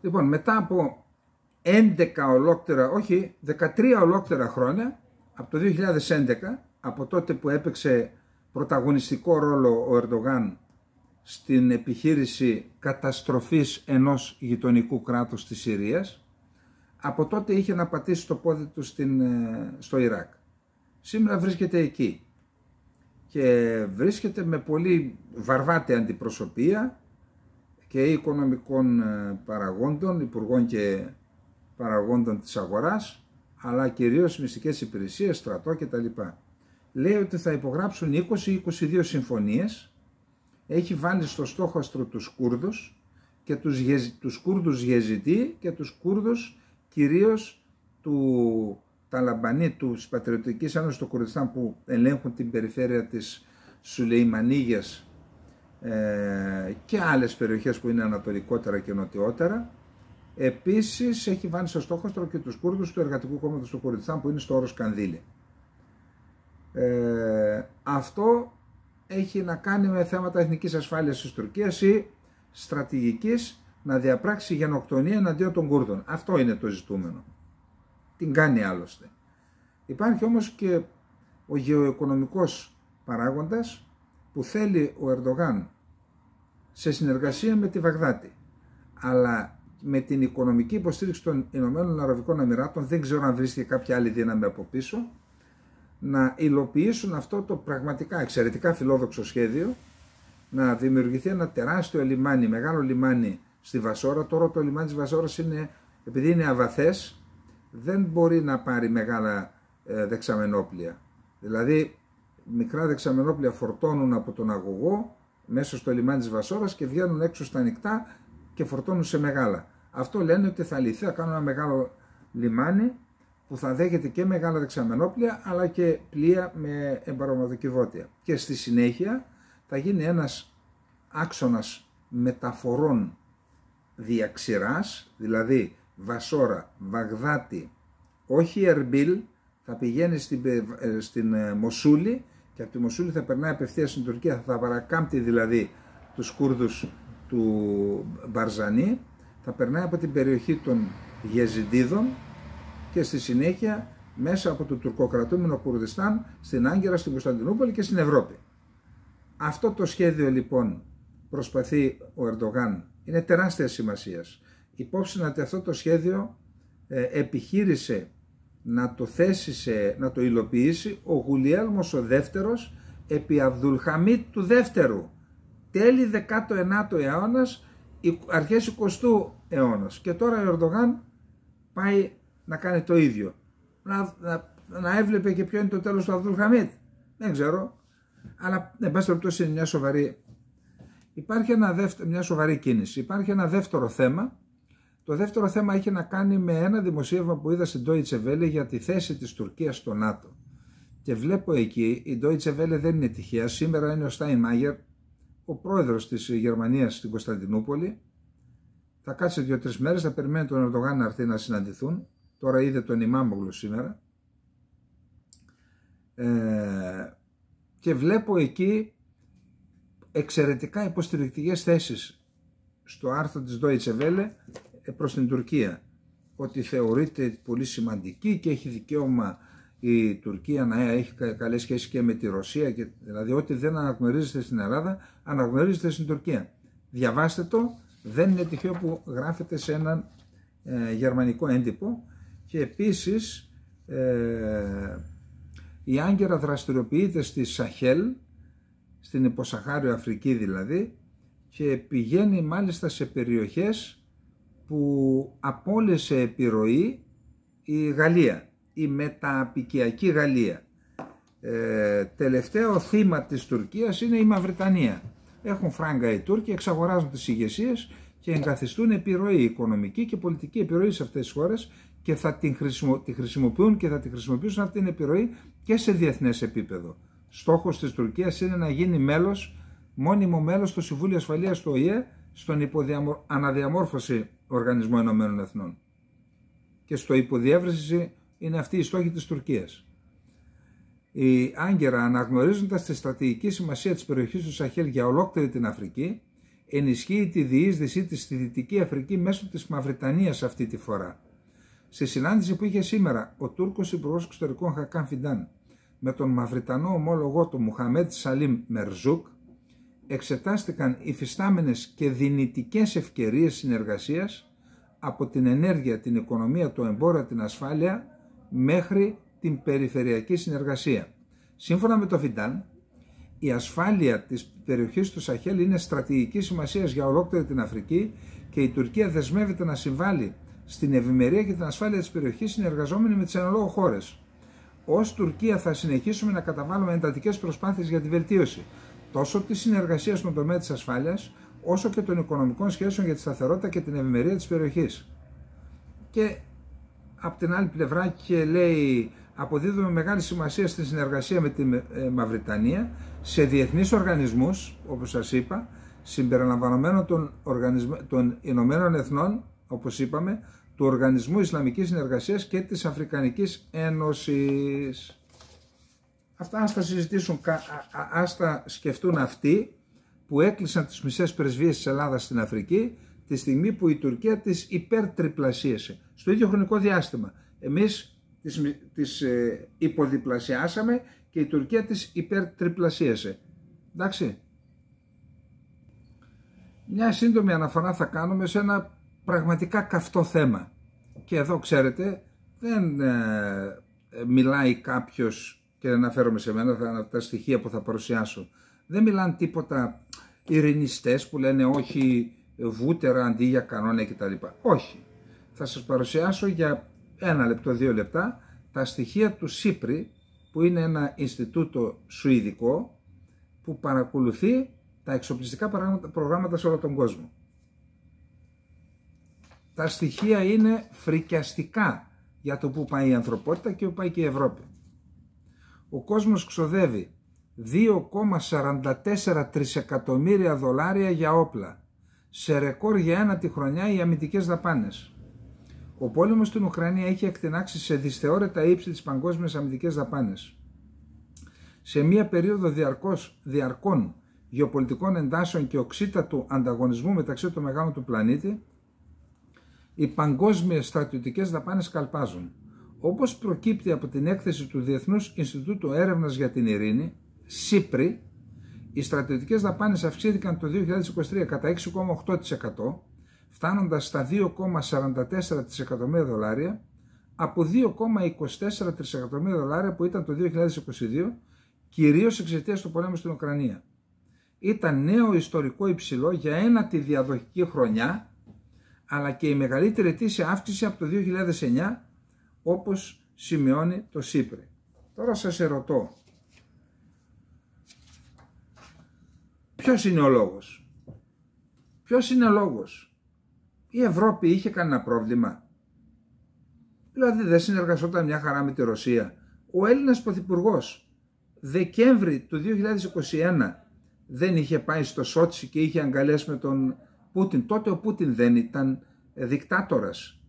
Λοιπόν, μετά από 11 ολόκληρα, όχι 13 ολόκληρα χρόνια, από το 2011, από τότε που έπαιξε πρωταγωνιστικό ρόλο ο Ερντογάν στην επιχείρηση καταστροφής ενός γειτονικού κράτους της Συρίας, από τότε είχε να πατήσει το πόδι του στην, ε, στο Ιράκ σήμερα βρίσκεται εκεί και βρίσκεται με πολύ βαρβάτη αντιπροσωπεία και οικονομικών ε, παραγόντων, υπουργών και παραγόντων της αγοράς, αλλά κυρίως μυστικές υπηρεσίες, στρατό κτλ. Λέει ότι θα υπογράψουν 20-22 συμφωνίες, έχει βάλει στο στόχαστρο τους Κούρδους και τους, τους Κούρδους γεζιτή και τους Κούρδους κυρίως του τα λαμπανή τους Πατριωτικής Ένωσης του Κουρδιστάν που ελέγχουν την περιφέρεια της Σουλεϊμανίγιας ε, και άλλες περιοχές που είναι ανατολικότερα και νοτιότερα. Επίσης έχει βάλει στο στόχαστρο και τους Κούρδους του Εργατικού κόμματος του Κουρδιστάν που είναι στο όρο Κανδύλη. Ε, αυτό έχει να κάνει με θέματα εθνικής ασφάλειας της Τουρκίας ή στρατηγικής να διαπράξει γενοκτονία εναντίον των Κούρδων. Αυτό είναι το ζητούμενο την κάνει άλλωστε. Υπάρχει όμως και ο γεωοικονομικός παράγοντας που θέλει ο Ερντογάν σε συνεργασία με τη Βαγδάτη. Αλλά με την οικονομική υποστήριξη των Ηνωμένων Αραβικών Εμμυράτων, δεν ξέρω αν βρίσκεται κάποια άλλη δύναμη από πίσω, να υλοποιήσουν αυτό το πραγματικά εξαιρετικά φιλόδοξο σχέδιο, να δημιουργηθεί ένα τεράστιο λιμάνι, μεγάλο λιμάνι στη Βασόρα. Τώρα το λιμάνι της Βασόρας είναι, επειδή είναι αβαθές, δεν μπορεί να πάρει μεγάλα ε, δεξαμενόπλια. Δηλαδή μικρά δεξαμενόπλια φορτώνουν από τον αγωγό μέσα στο λιμάνι της Βασόρας και βγαίνουν έξω στα ανοιχτά και φορτώνουν σε μεγάλα. Αυτό λένε ότι θα λυθεί, θα κάνουν ένα μεγάλο λιμάνι που θα δέχεται και μεγάλα δεξαμενόπλια αλλά και πλοία με εμπαρομοδοκιβώτια. Και στη συνέχεια θα γίνει ένας άξονας μεταφορών διαξηράς, δηλαδή Βασόρα, Βαγδάτη, όχι Ερμπίλ, θα πηγαίνει στην, ε, στην ε, Μοσούλη και από τη Μοσούλη θα περνάει απευθείας στην Τουρκία, θα παρακάμπτει δηλαδή τους Κούρδους του Μπαρζανή, θα περνάει από την περιοχή των Γεζιντίδων και στη συνέχεια μέσα από το τουρκοκρατούμενο Κουρδιστάν στην Άγκυρα, στην Κωνσταντινούπολη και στην Ευρώπη. Αυτό το σχέδιο λοιπόν προσπαθεί ο Ερντογάν είναι τεράστιας σημασίας υπόψη ότι αυτό το σχέδιο ε, επιχείρησε να το θέσει σε, να το υλοποιήσει ο Γουλιέλμος ο δεύτερος επί Αβδουλχαμίτ του δεύτερου τέλη 19ου αιώνα, αρχες αρχές 20ου αιώνας και τώρα ο Ερντογάν πάει να κάνει το ίδιο να, να, έβλεπε και ποιο είναι το τέλος του Αβδουλχαμίτ δεν ξέρω αλλά εν πάση περιπτώσει είναι μια σοβαρή υπάρχει μια σοβαρή κίνηση υπάρχει ένα δεύτερο θέμα το δεύτερο θέμα είχε να κάνει με ένα δημοσίευμα που είδα στην Deutsche Welle για τη θέση της Τουρκίας στο ΝΑΤΟ. Και βλέπω εκεί, η Deutsche Welle δεν είναι τυχαία, σήμερα είναι ο Steinmeier, ο πρόεδρος της Γερμανίας στην Κωνσταντινούπολη. Θα κάτσει δύο-τρεις μέρες, θα περιμένει τον Ερντογάν να έρθει να συναντηθούν. Τώρα είδε τον Ημάμογλου σήμερα. Ε, και βλέπω εκεί εξαιρετικά υποστηρικτικές θέσεις στο άρθρο της Deutsche Welle ε, προς την Τουρκία ότι θεωρείται πολύ σημαντική και έχει δικαίωμα η Τουρκία να έχει καλές σχέσεις και με τη Ρωσία και, δηλαδή ό,τι δεν αναγνωρίζεται στην Ελλάδα αναγνωρίζεται στην Τουρκία διαβάστε το δεν είναι τυχαίο που γράφεται σε έναν ε, γερμανικό έντυπο και επίσης ε, η άγκερα δραστηριοποιείται στη Σαχέλ στην υποσαχάριο Αφρική δηλαδή και πηγαίνει μάλιστα σε περιοχές που απόλυσε επιρροή η Γαλλία, η μεταπικιακή Γαλλία. Ε, τελευταίο θύμα της Τουρκίας είναι η Μαυριτανία. Έχουν φράγκα οι Τούρκοι, εξαγοράζουν τις ηγεσίες και εγκαθιστούν επιρροή, οικονομική και πολιτική επιρροή σε αυτές τις χώρες και θα την χρησιμο, τη χρησιμοποιούν και θα τη χρησιμοποιήσουν αυτή την επιρροή και σε διεθνές επίπεδο. Στόχος της Τουρκίας είναι να γίνει μέλος, μόνιμο μέλος του Συμβούλιο Ασφαλείας του ΟΗΕ στον αναδιαμόρφωση Οργανισμό Ενωμένων Εθνών. Και στο υποδιεύρυνση είναι αυτή η στόχη της Τουρκίας. Η Άγκερα αναγνωρίζοντας τη στρατηγική σημασία της περιοχής του Σαχέλ για ολόκληρη την Αφρική, ενισχύει τη διείσδυσή της στη Δυτική Αφρική μέσω της Μαυριτανίας αυτή τη φορά. Στη συνάντηση που είχε σήμερα ο Τούρκος Υπουργός Εξωτερικών Χακάν Φιντάν με τον Μαυριτανό ομόλογό του Μουχαμέτ Σαλίμ Μερζούκ, εξετάστηκαν υφιστάμενες και δυνητικές ευκαιρίες συνεργασίας από την ενέργεια, την οικονομία, το εμπόριο, την ασφάλεια μέχρι την περιφερειακή συνεργασία. Σύμφωνα με το ΦΙΝΤΑΝ, η ασφάλεια της περιοχής του Σαχέλ είναι στρατηγική σημασίας για ολόκληρη την Αφρική και η Τουρκία δεσμεύεται να συμβάλλει στην ευημερία και την ασφάλεια της περιοχής συνεργαζόμενη με τις αναλόγω χώρες. Ως Τουρκία θα συνεχίσουμε να καταβάλουμε εντατικές προσπάθειες για τη βελτίωση τόσο τη συνεργασία στον τομέα της ασφάλειας, όσο και των οικονομικών σχέσεων για τη σταθερότητα και την ευημερία της περιοχής. Και από την άλλη πλευρά και λέει αποδίδουμε μεγάλη σημασία στη συνεργασία με τη ε, Μαυριτανία σε διεθνείς οργανισμούς, όπως σας είπα, συμπεριλαμβανομένων των, οργανισμ... των Ηνωμένων Εθνών, όπως είπαμε, του Οργανισμού Ισλαμικής Συνεργασίας και της Αφρικανικής Ένωσης. Αυτά ας τα συζητήσουν, ας τα σκεφτούν αυτοί που έκλεισαν τις μισές πρεσβείες της Ελλάδας στην Αφρική τη στιγμή που η Τουρκία τις υπερτριπλασίασε στο ίδιο χρονικό διάστημα. Εμείς τις, τις ε, υποδιπλασιάσαμε και η Τουρκία τις υπερτριπλασίασε. Εντάξει. Μια σύντομη αναφορά θα κάνουμε σε ένα πραγματικά καυτό θέμα. Και εδώ ξέρετε δεν ε, ε, μιλάει κάποιος και δεν αναφέρομαι σε μένα, θα, τα στοιχεία που θα παρουσιάσω. Δεν μιλάνε τίποτα Ειρηνιστές που λένε όχι βούτερα αντί για κανόνα κτλ. Όχι. Θα σας παρουσιάσω για ένα λεπτό, δύο λεπτά τα στοιχεία του ΣΥΠΡΙ που είναι ένα Ινστιτούτο Σουηδικό που παρακολουθεί τα εξοπλιστικά προγράμματα σε όλο τον κόσμο. Τα στοιχεία είναι φρικιαστικά για το που πάει η ανθρωπότητα και που πάει και η Ευρώπη ο κόσμος ξοδεύει 2,44 τρισεκατομμύρια δολάρια για όπλα, σε ρεκόρ για ένα τη χρονιά οι αμυντικές δαπάνες. Ο πόλεμος στην Ουκρανία έχει εκτενάξει σε δυσθεώρετα ύψη τις παγκόσμιες αμυντικές δαπάνες. Σε μία περίοδο διαρκώς, διαρκών γεωπολιτικών εντάσεων και οξύτατου ανταγωνισμού μεταξύ των μεγάλων του πλανήτη, οι παγκόσμιες στρατιωτικές δαπάνες καλπάζουν. Όπως προκύπτει από την έκθεση του Διεθνούς Ινστιτούτου Έρευνας για την Ειρήνη, ΣΥΠΡΙ, οι στρατιωτικές δαπάνες αυξήθηκαν το 2023 κατά 6,8%, φτάνοντας στα 2,44 τρισεκατομμύρια δολάρια, από 2,24 τρισεκατομμύρια δολάρια που ήταν το 2022, κυρίως εξαιτίας του πολέμου στην Ουκρανία. Ήταν νέο ιστορικό υψηλό για ένα τη διαδοχική χρονιά, αλλά και η μεγαλύτερη αιτήσια αύξηση από το 2009, όπως σημειώνει το Σύπρε. Τώρα σας ερωτώ, ποιος είναι ο λόγος, ποιος είναι ο λόγος, η Ευρώπη είχε κανένα πρόβλημα, δηλαδή δεν συνεργαζόταν μια χαρά με τη Ρωσία, ο Έλληνας Πρωθυπουργός Δεκέμβρη του 2021 δεν είχε πάει στο Σότσι και είχε αγκαλέσει με τον Πούτιν. Τότε ο Πούτιν δεν ήταν δικτάτορας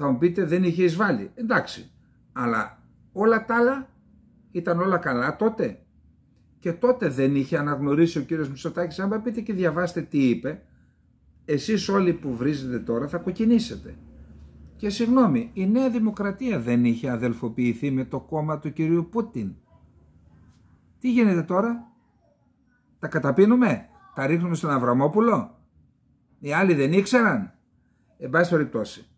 θα μου πείτε δεν είχε εισβάλλει. Εντάξει. Αλλά όλα τα άλλα ήταν όλα καλά τότε. Και τότε δεν είχε αναγνωρίσει ο κύριος Μητσοτάκης. Αν πείτε και διαβάστε τι είπε, εσείς όλοι που βρίζετε τώρα θα κοκκινήσετε. Και συγγνώμη, η Νέα Δημοκρατία δεν είχε αδελφοποιηθεί με το κόμμα του κυρίου Πούτιν. Τι γίνεται τώρα, τα καταπίνουμε, τα ρίχνουμε στον Αβραμόπουλο. Οι άλλοι δεν ήξεραν. Εν πάση περιπτώσει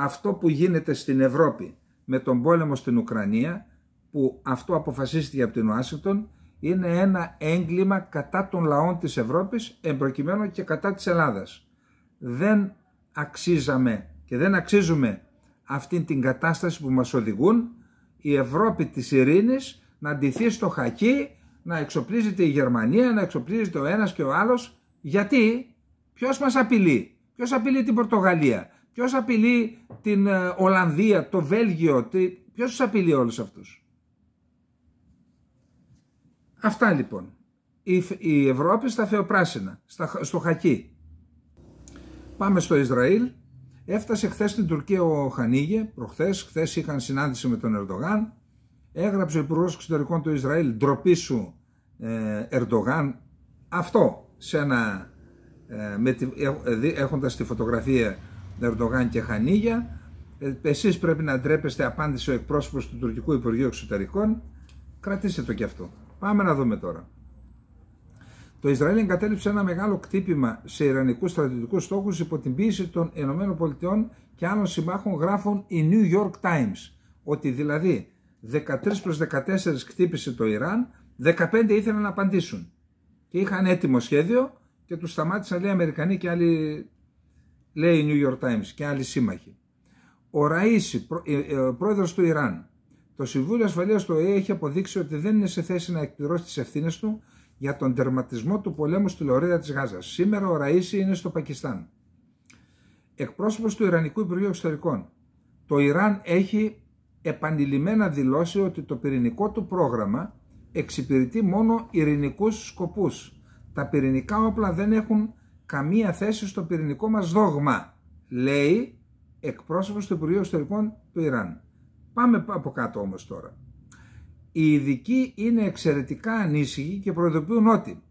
αυτό που γίνεται στην Ευρώπη με τον πόλεμο στην Ουκρανία, που αυτό αποφασίστηκε από την Ουάσιγκτον, είναι ένα έγκλημα κατά των λαών της Ευρώπης, εμπροκειμένου και κατά της Ελλάδας. Δεν αξίζαμε και δεν αξίζουμε αυτήν την κατάσταση που μας οδηγούν η Ευρώπη της ειρήνης να αντιθεί στο χακί, να εξοπλίζεται η Γερμανία, να εξοπλίζεται ο ένας και ο άλλος. Γιατί, ποιος μας απειλεί, ποιος απειλεί την Πορτογαλία, Ποιος απειλεί την ε, Ολλανδία, το Βέλγιο, Ποιος τους απειλεί όλους αυτούς. Αυτά λοιπόν. Η Ευρώπη στα θεοπράσινα, στο χακί. Πάμε στο Ισραήλ. Έφτασε χθες στην Τουρκία ο Χανίγε, προχθές, χθες είχαν συνάντηση με τον Ερντογάν. Έγραψε ο Υπουργός Εξωτερικών του Ισραήλ, ντροπή σου ε, Ερντογάν. Αυτό σε ένα. Ε, έχοντας τη φωτογραφία Ερντογάν και Χανίγια. Ε, εσείς πρέπει να ντρέπεστε, απάντησε ο εκπρόσωπος του τουρκικού Υπουργείου Εξωτερικών. Κρατήστε το κι αυτό. Πάμε να δούμε τώρα. Το Ισραήλ εγκατέλειψε ένα μεγάλο κτύπημα σε Ιρανικούς στρατιωτικούς στόχους υπό την πίεση των ΗΠΑ και άλλων συμμάχων, γράφων οι New York Times. Ότι δηλαδή 13 προ 14 κτύπησε το Ιράν, 15 ήθελαν να απαντήσουν. Και είχαν έτοιμο σχέδιο και τους σταμάτησαν λέει Αμερικανοί και άλλοι λέει η New York Times και άλλοι σύμμαχοι. Ο Ραΐσι, ε, ε, πρόεδρος του Ιράν, το Συμβούλιο Ασφαλείας του ΟΗΕ έχει αποδείξει ότι δεν είναι σε θέση να εκπληρώσει τις ευθύνες του για τον τερματισμό του πολέμου στη Λωρίδα της Γάζας. Σήμερα ο Ραΐσι είναι στο Πακιστάν. Εκπρόσωπος του Ιρανικού Υπουργείου Εξωτερικών. Το Ιράν έχει επανειλημμένα δηλώσει ότι το πυρηνικό του πρόγραμμα εξυπηρετεί μόνο ειρηνικούς σκοπούς. Τα πυρηνικά όπλα δεν έχουν καμία θέση στο πυρηνικό μας δόγμα, λέει εκπρόσωπος του Υπουργείου Ιστορικών του Ιράν. Πάμε από κάτω όμως τώρα. Οι ειδικοί είναι εξαιρετικά ανήσυχοι και προειδοποιούν ότι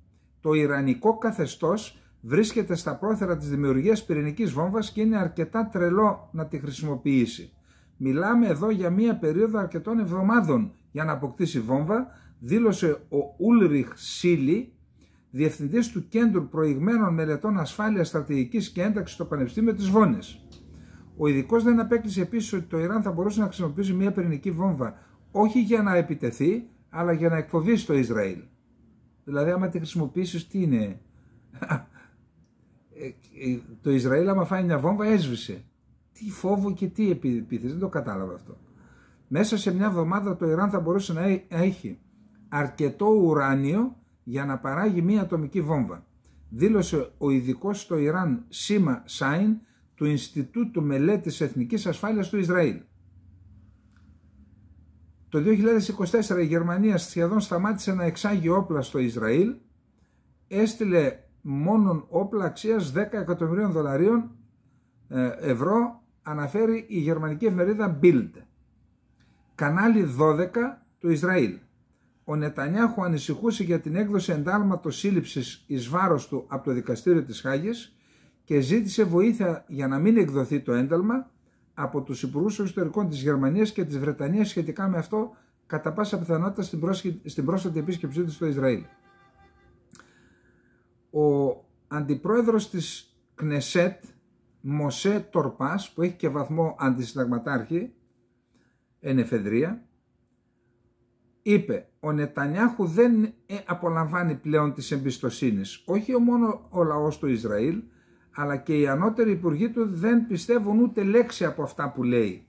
το Ιρανικό καθεστώς βρίσκεται στα πρόθερα της δημιουργίας πυρηνικής βόμβας και είναι αρκετά τρελό να τη χρησιμοποιήσει. Μιλάμε εδώ για μία περίοδο αρκετών εβδομάδων για να αποκτήσει βόμβα, δήλωσε ο Ούλριχ Σίλι, διευθυντής του Κέντρου Προηγμένων Μελετών Ασφάλειας Στρατηγικής και Ένταξης στο Πανεπιστήμιο της Βόνης. Ο ειδικός δεν απέκτησε επίσης ότι το Ιράν θα μπορούσε να χρησιμοποιήσει μια πυρηνική βόμβα όχι για να επιτεθεί, αλλά για να εκφοβήσει το Ισραήλ. Δηλαδή, άμα τη χρησιμοποιήσεις, τι είναι. Ε, ε, το Ισραήλ, άμα φάει μια βόμβα, έσβησε. Τι φόβο και τι επίθεση, δεν το κατάλαβα αυτό. Μέσα σε μια εβδομάδα το Ιράν θα μπορούσε να έχει αρκετό ουράνιο για να παράγει μία ατομική βόμβα. Δήλωσε ο ειδικός στο Ιράν Σίμα Σάιν του Ινστιτούτου Μελέτης Εθνικής Ασφάλειας του Ισραήλ. Το 2024 η Γερμανία σχεδόν σταμάτησε να εξάγει όπλα στο Ισραήλ, έστειλε μόνον όπλα αξίας 10 εκατομμυρίων δολαρίων ε, ευρώ, αναφέρει η γερμανική εφημερίδα Bild. Κανάλι 12 του Ισραήλ ο Νετανιάχου ανησυχούσε για την έκδοση εντάλματος σύλληψης εις βάρος του από το δικαστήριο της Χάγης και ζήτησε βοήθεια για να μην εκδοθεί το ένταλμα από τους υπουργούς εξωτερικών της Γερμανίας και της Βρετανίας σχετικά με αυτό κατά πάσα πιθανότητα στην, πρόσχε... στην πρόσφατη επίσκεψή του στο Ισραήλ. Ο αντιπρόεδρος της Κνεσέτ, Μωσέ Τορπάς, που έχει και βαθμό αντισυνταγματάρχη, εν Εφεδρία είπε «Ο Νετανιάχου δεν ε, απολαμβάνει πλέον της εμπιστοσύνης. Όχι μόνο ο νετανιαχου δεν απολαμβανει πλεον τις εμπιστοσυνης οχι μονο ο λαος του Ισραήλ, αλλά και οι ανώτεροι υπουργοί του δεν πιστεύουν ούτε λέξη από αυτά που λέει.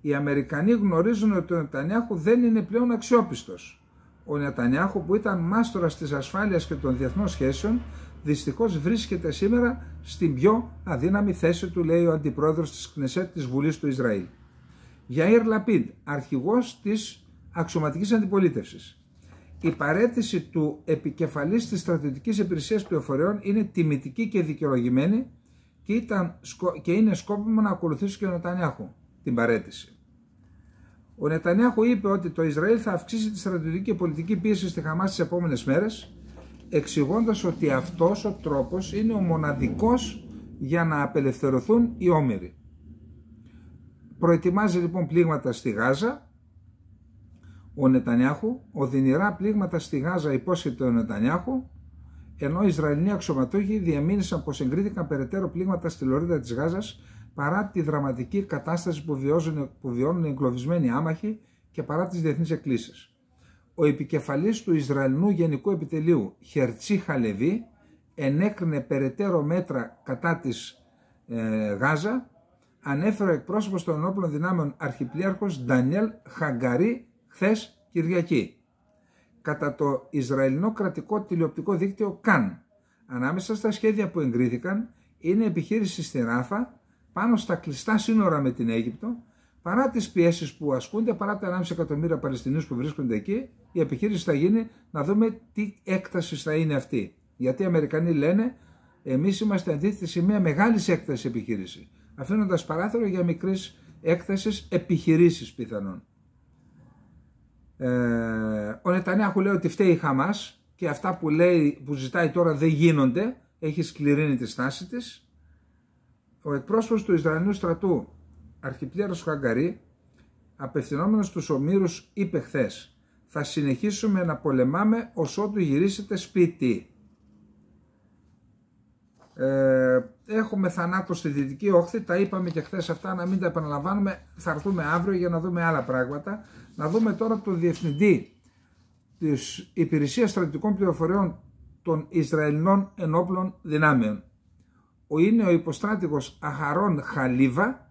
Οι Αμερικανοί γνωρίζουν ότι ο Νετανιάχου δεν είναι πλέον αξιόπιστος. Ο Νετανιάχου που ήταν μάστορας της ασφάλειας και των διεθνών σχέσεων, δυστυχώς βρίσκεται σήμερα στην πιο αδύναμη θέση του, λέει ο αντιπρόεδρος της Κνεσέτ της Βουλής του Ισραήλ. Γιαΐρ Λαπίντ, αρχηγός της αξιωματικής αντιπολίτευσης. Η παρέτηση του επικεφαλής της στρατιωτικής υπηρεσίας πληροφοριών είναι τιμητική και δικαιολογημένη και, ήταν, και είναι σκόπιμο να ακολουθήσει και ο Νετανιάχου την παρέτηση. Ο Νετανιάχου είπε ότι το Ισραήλ θα αυξήσει τη στρατιωτική και πολιτική πίεση στη Χαμάς τις επόμενες μέρες, εξηγώντας ότι αυτός ο τρόπος είναι ο μοναδικός για να απελευθερωθούν οι όμοιροι. Προετοιμάζει λοιπόν πλήγματα στη Γάζα ο Νετανιάχου, οδυνηρά πλήγματα στη Γάζα υπόσχεται ο Νετανιάχου, ενώ οι Ισραηλοί αξιωματούχοι διαμήνυσαν πως εγκρίθηκαν περαιτέρω πλήγματα στη λωρίδα της Γάζας παρά τη δραματική κατάσταση που, που βιώνουν οι εγκλωβισμένοι άμαχοι και παρά τις διεθνείς εκκλήσεις. Ο επικεφαλής του Ισραηλινού Γενικού Επιτελείου Χερτσί Χαλεβί ενέκρινε περαιτέρω μέτρα κατά της ε, Γάζα, ανέφερε ο εκπρόσωπος των ενόπλων δυνάμεων αρχιπλήρχος Ντανιέλ Χαγκαρί χθες Κυριακή κατά το Ισραηλινό κρατικό τηλεοπτικό δίκτυο ΚΑΝ. Ανάμεσα στα σχέδια που εγκρίθηκαν είναι επιχείρηση στην Ράφα πάνω στα κλειστά σύνορα με την Αίγυπτο παρά τις πιέσεις που ασκούνται, παρά τα 1,5 εκατομμύρια Παλαιστινίους που βρίσκονται εκεί, η επιχείρηση θα γίνει να δούμε τι έκταση θα είναι αυτή. Γιατί οι Αμερικανοί λένε εμείς είμαστε αντίθετοι σε μια μεγάλη έκταση επιχείρηση, αφήνοντας παράθυρο για μικρή έκταση επιχειρήσεις πιθανόν. Ε, ο Νετανιάχου λέει ότι φταίει η Χαμάς και αυτά που, λέει, που ζητάει τώρα δεν γίνονται, έχει σκληρύνει τη στάση της. Ο εκπρόσωπος του Ισραηλινού στρατού, αρχιπτέρος Χαγκαρή, απευθυνόμενος στους ομήρους, είπε χθες. θα συνεχίσουμε να πολεμάμε ως ότου γυρίσετε σπίτι. Ε, Έχουμε θανάτου στη Δυτική Όχθη, τα είπαμε και χθες αυτά, να μην τα επαναλαμβάνουμε. Θα έρθουμε αύριο για να δούμε άλλα πράγματα. Να δούμε τώρα τον διευθυντή της Υπηρεσίας Στρατιωτικών Πληροφοριών των Ισραηλινών Ενόπλων Δυνάμεων. Ο είναι ο υποστράτηγος Αχαρόν Χαλίβα,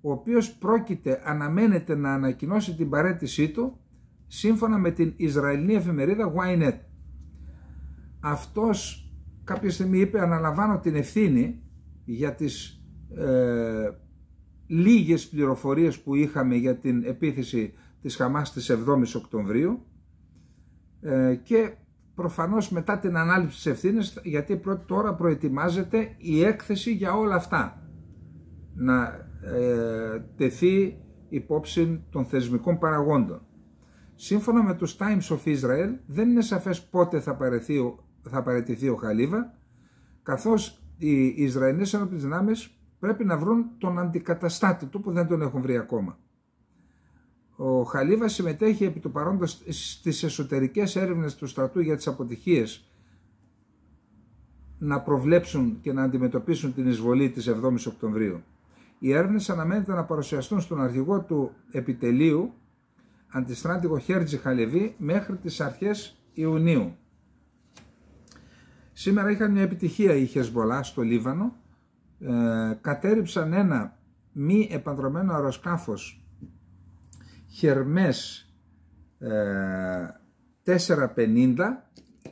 ο οποίος πρόκειται, αναμένεται να ανακοινώσει την παρέτησή του, σύμφωνα με την Ισραηλινή εφημερίδα Ynet. Αυτός κάποια στιγμή είπε αναλαμβάνω την ευθύνη για τις ε, λίγες πληροφορίες που είχαμε για την επίθεση της Χαμάς της 7ης Οκτωβρίου ε, και προφανώς μετά την ανάληψη της ευθύνης γιατί τώρα προετοιμάζεται η έκθεση για όλα αυτά να ε, τεθεί υπόψη των θεσμικών παραγόντων. Σύμφωνα με τους Times of Israel δεν είναι σαφές πότε θα παραιτηθεί ο, θα ο Χαλίβα καθώς οι Ισραηλινές ενόπλες δυνάμεις πρέπει να βρουν τον αντικαταστάτη του που δεν τον έχουν βρει ακόμα. Ο Χαλίβας συμμετέχει επί του παρόντος στις εσωτερικές έρευνες του στρατού για τις αποτυχίες να προβλέψουν και να αντιμετωπίσουν την εισβολή της 7ης Οκτωβρίου. Οι έρευνες αναμένεται να παρουσιαστούν στον αρχηγό του επιτελείου, αντιστράτηγο Χέρτζη Χαλεβή, μέχρι τις αρχές Ιουνίου. Σήμερα είχαν μια επιτυχία οι Χεσμολά στο Λίβανο. Ε, κατέριψαν ένα μη επανδρομένο αεροσκάφος Χερμές ε, 450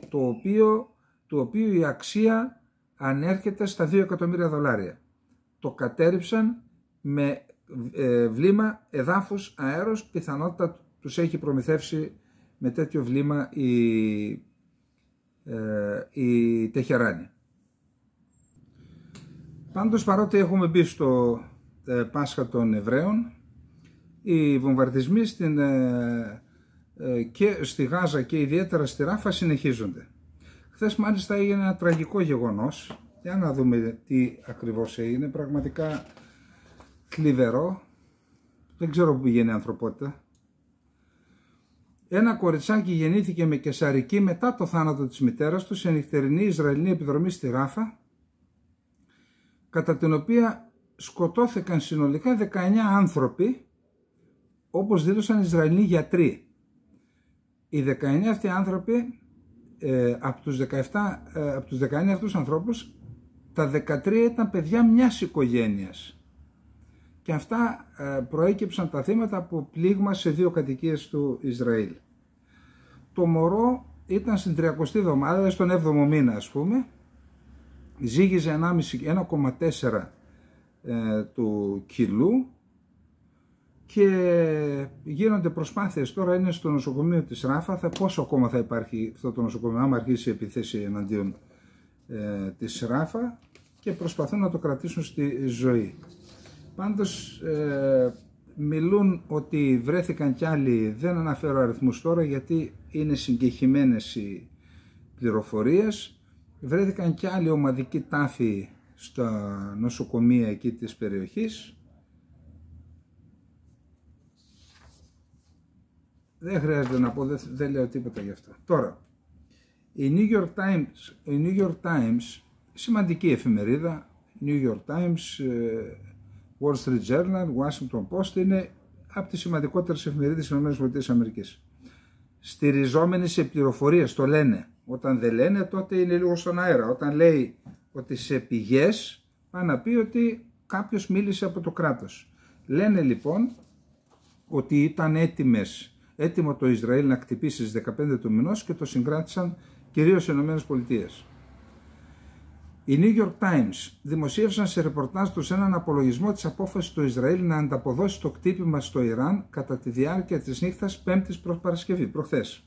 το οποίο, το οποίο η αξία ανέρχεται στα 2 εκατομμύρια δολάρια. Το κατέριψαν με ε, βλήμα εδάφους αέρος, πιθανότητα τους έχει προμηθεύσει με τέτοιο βλήμα η ε, η Τεχεράνη. Πάντως παρότι έχουμε μπει στο ε, Πάσχα των Εβραίων, οι βομβαρδισμοί στην, ε, και στη Γάζα και ιδιαίτερα στη Ράφα συνεχίζονται. Χθες μάλιστα έγινε ένα τραγικό γεγονός, για να δούμε τι ακριβώς έγινε, πραγματικά θλιβερό, δεν ξέρω που πηγαίνει η ανθρωπότητα. Ένα κοριτσάκι γεννήθηκε με κεσαρική μετά το θάνατο της μητέρας του σε νυχτερινή Ισραηλινή επιδρομή στη Ράφα, κατά την οποία σκοτώθηκαν συνολικά 19 άνθρωποι, όπως δήλωσαν Ισραηλοί γιατροί. Οι 19 αυτοί άνθρωποι, ε, από, τους 17, ε, από τους 19 αυτούς ανθρώπους, τα 13 ήταν παιδιά μιας οικογένειας. Και αυτά ε, προέκυψαν τα θύματα από πλήγμα σε δύο κατοικίες του Ισραήλ το μωρό ήταν στην 30η εβδομάδα, δηλαδή στον 7ο μήνα ας πούμε, ζύγιζε 1,4 ε, του κιλού και γίνονται προσπάθειες, τώρα είναι στο νοσοκομείο της Θα πόσο ακόμα θα υπάρχει αυτό το νοσοκομείο, άμα αρχίσει η επιθέση εναντίον ε, της Ράφα και προσπαθούν να το κρατήσουν στη ζωή. Πάντως ε, μιλούν ότι βρέθηκαν κι άλλοι, δεν αναφέρω αριθμούς τώρα γιατί είναι συγκεχημένες οι πληροφορίες. Βρέθηκαν και άλλοι ομαδικοί τάφοι στα νοσοκομεία εκεί της περιοχής. Δεν χρειάζεται να πω, δεν, δεν λέω τίποτα γι' αυτό. Τώρα, η New York Times, η New York Times σημαντική εφημερίδα, New York Times, ε, Wall Street Journal, Washington Post, είναι από τις σημαντικότερες εφημερίδες της ΗΠΑ στηριζόμενοι σε πληροφορίες, το λένε. Όταν δεν λένε τότε είναι λίγο στον αέρα. Όταν λέει ότι σε πηγές, πάει να πει ότι κάποιος μίλησε από το κράτος. Λένε λοιπόν ότι ήταν έτοιμες, έτοιμο το Ισραήλ να χτυπήσει στις 15 του μηνός και το συγκράτησαν κυρίως οι ΗΠΑ. Οι New York Times δημοσίευσαν σε ρεπορτάζ τους έναν απολογισμό της απόφασης του Ισραήλ να ανταποδώσει το κτύπημα στο Ιράν κατά τη διάρκεια της νύχτας 5ης προς Παρασκευή, προχθές.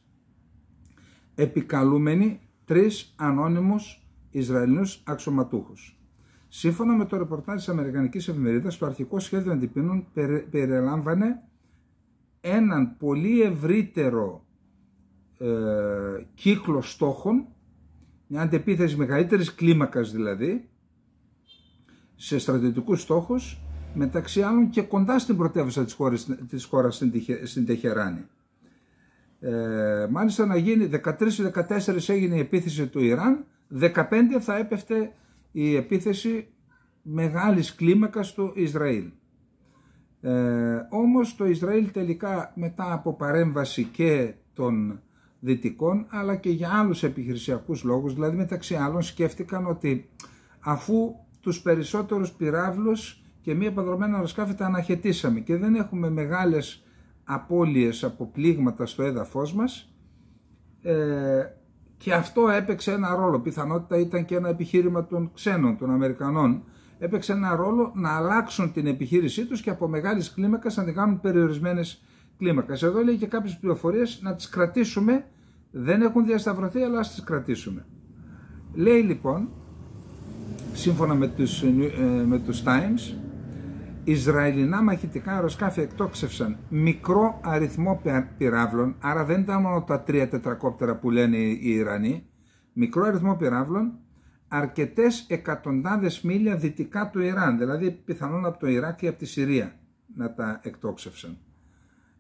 Επικαλούμενοι τρεις ανώνυμους Ισραηλινούς αξιωματούχους. Σύμφωνα με το ρεπορτάζ της Αμερικανικής Εφημερίδας, το αρχικό σχέδιο αντιπίνων περιέλαμβανε έναν πολύ ευρύτερο ε, κύκλο στόχων μια αντεπίθεση μεγαλύτερης κλίμακας δηλαδή, σε στρατιωτικούς στόχους, μεταξύ άλλων και κοντά στην πρωτεύουσα της χώρας, της στην Τεχεράνη. Ε, μάλιστα να γίνει 13-14 έγινε η επίθεση του Ιράν, 15 θα έπεφτε η επίθεση μεγάλης κλίμακας του Ισραήλ. Ε, όμως το Ισραήλ τελικά μετά από παρέμβαση και των δυτικών αλλά και για άλλους επιχειρησιακούς λόγους. Δηλαδή μεταξύ άλλων σκέφτηκαν ότι αφού τους περισσότερους πυράβλους και μια επανδρομένα αεροσκάφη τα αναχαιτήσαμε και δεν έχουμε μεγάλες απώλειες από πλήγματα στο έδαφος μας ε, και αυτό έπαιξε ένα ρόλο, πιθανότητα ήταν και ένα επιχείρημα των ξένων, των Αμερικανών έπαιξε ένα ρόλο να αλλάξουν την επιχείρησή τους και από μεγάλης κλίμακας να την κάνουν περιορισμένες κλίμακες. Εδώ λέει και κάποιες πληροφορίες να τις κρατήσουμε δεν έχουν διασταυρωθεί αλλά ας τις κρατήσουμε. Λέει λοιπόν, σύμφωνα με τους, ε, με τους Times, Ισραηλινά μαχητικά αεροσκάφη εκτόξευσαν μικρό αριθμό πυράβλων, άρα δεν ήταν μόνο τα τρία τετρακόπτερα που λένε οι Ιρανοί, μικρό αριθμό πυράβλων, αρκετές εκατοντάδες μίλια δυτικά του Ιράν, δηλαδή πιθανόν από το Ιράκ ή από τη Συρία να τα εκτόξευσαν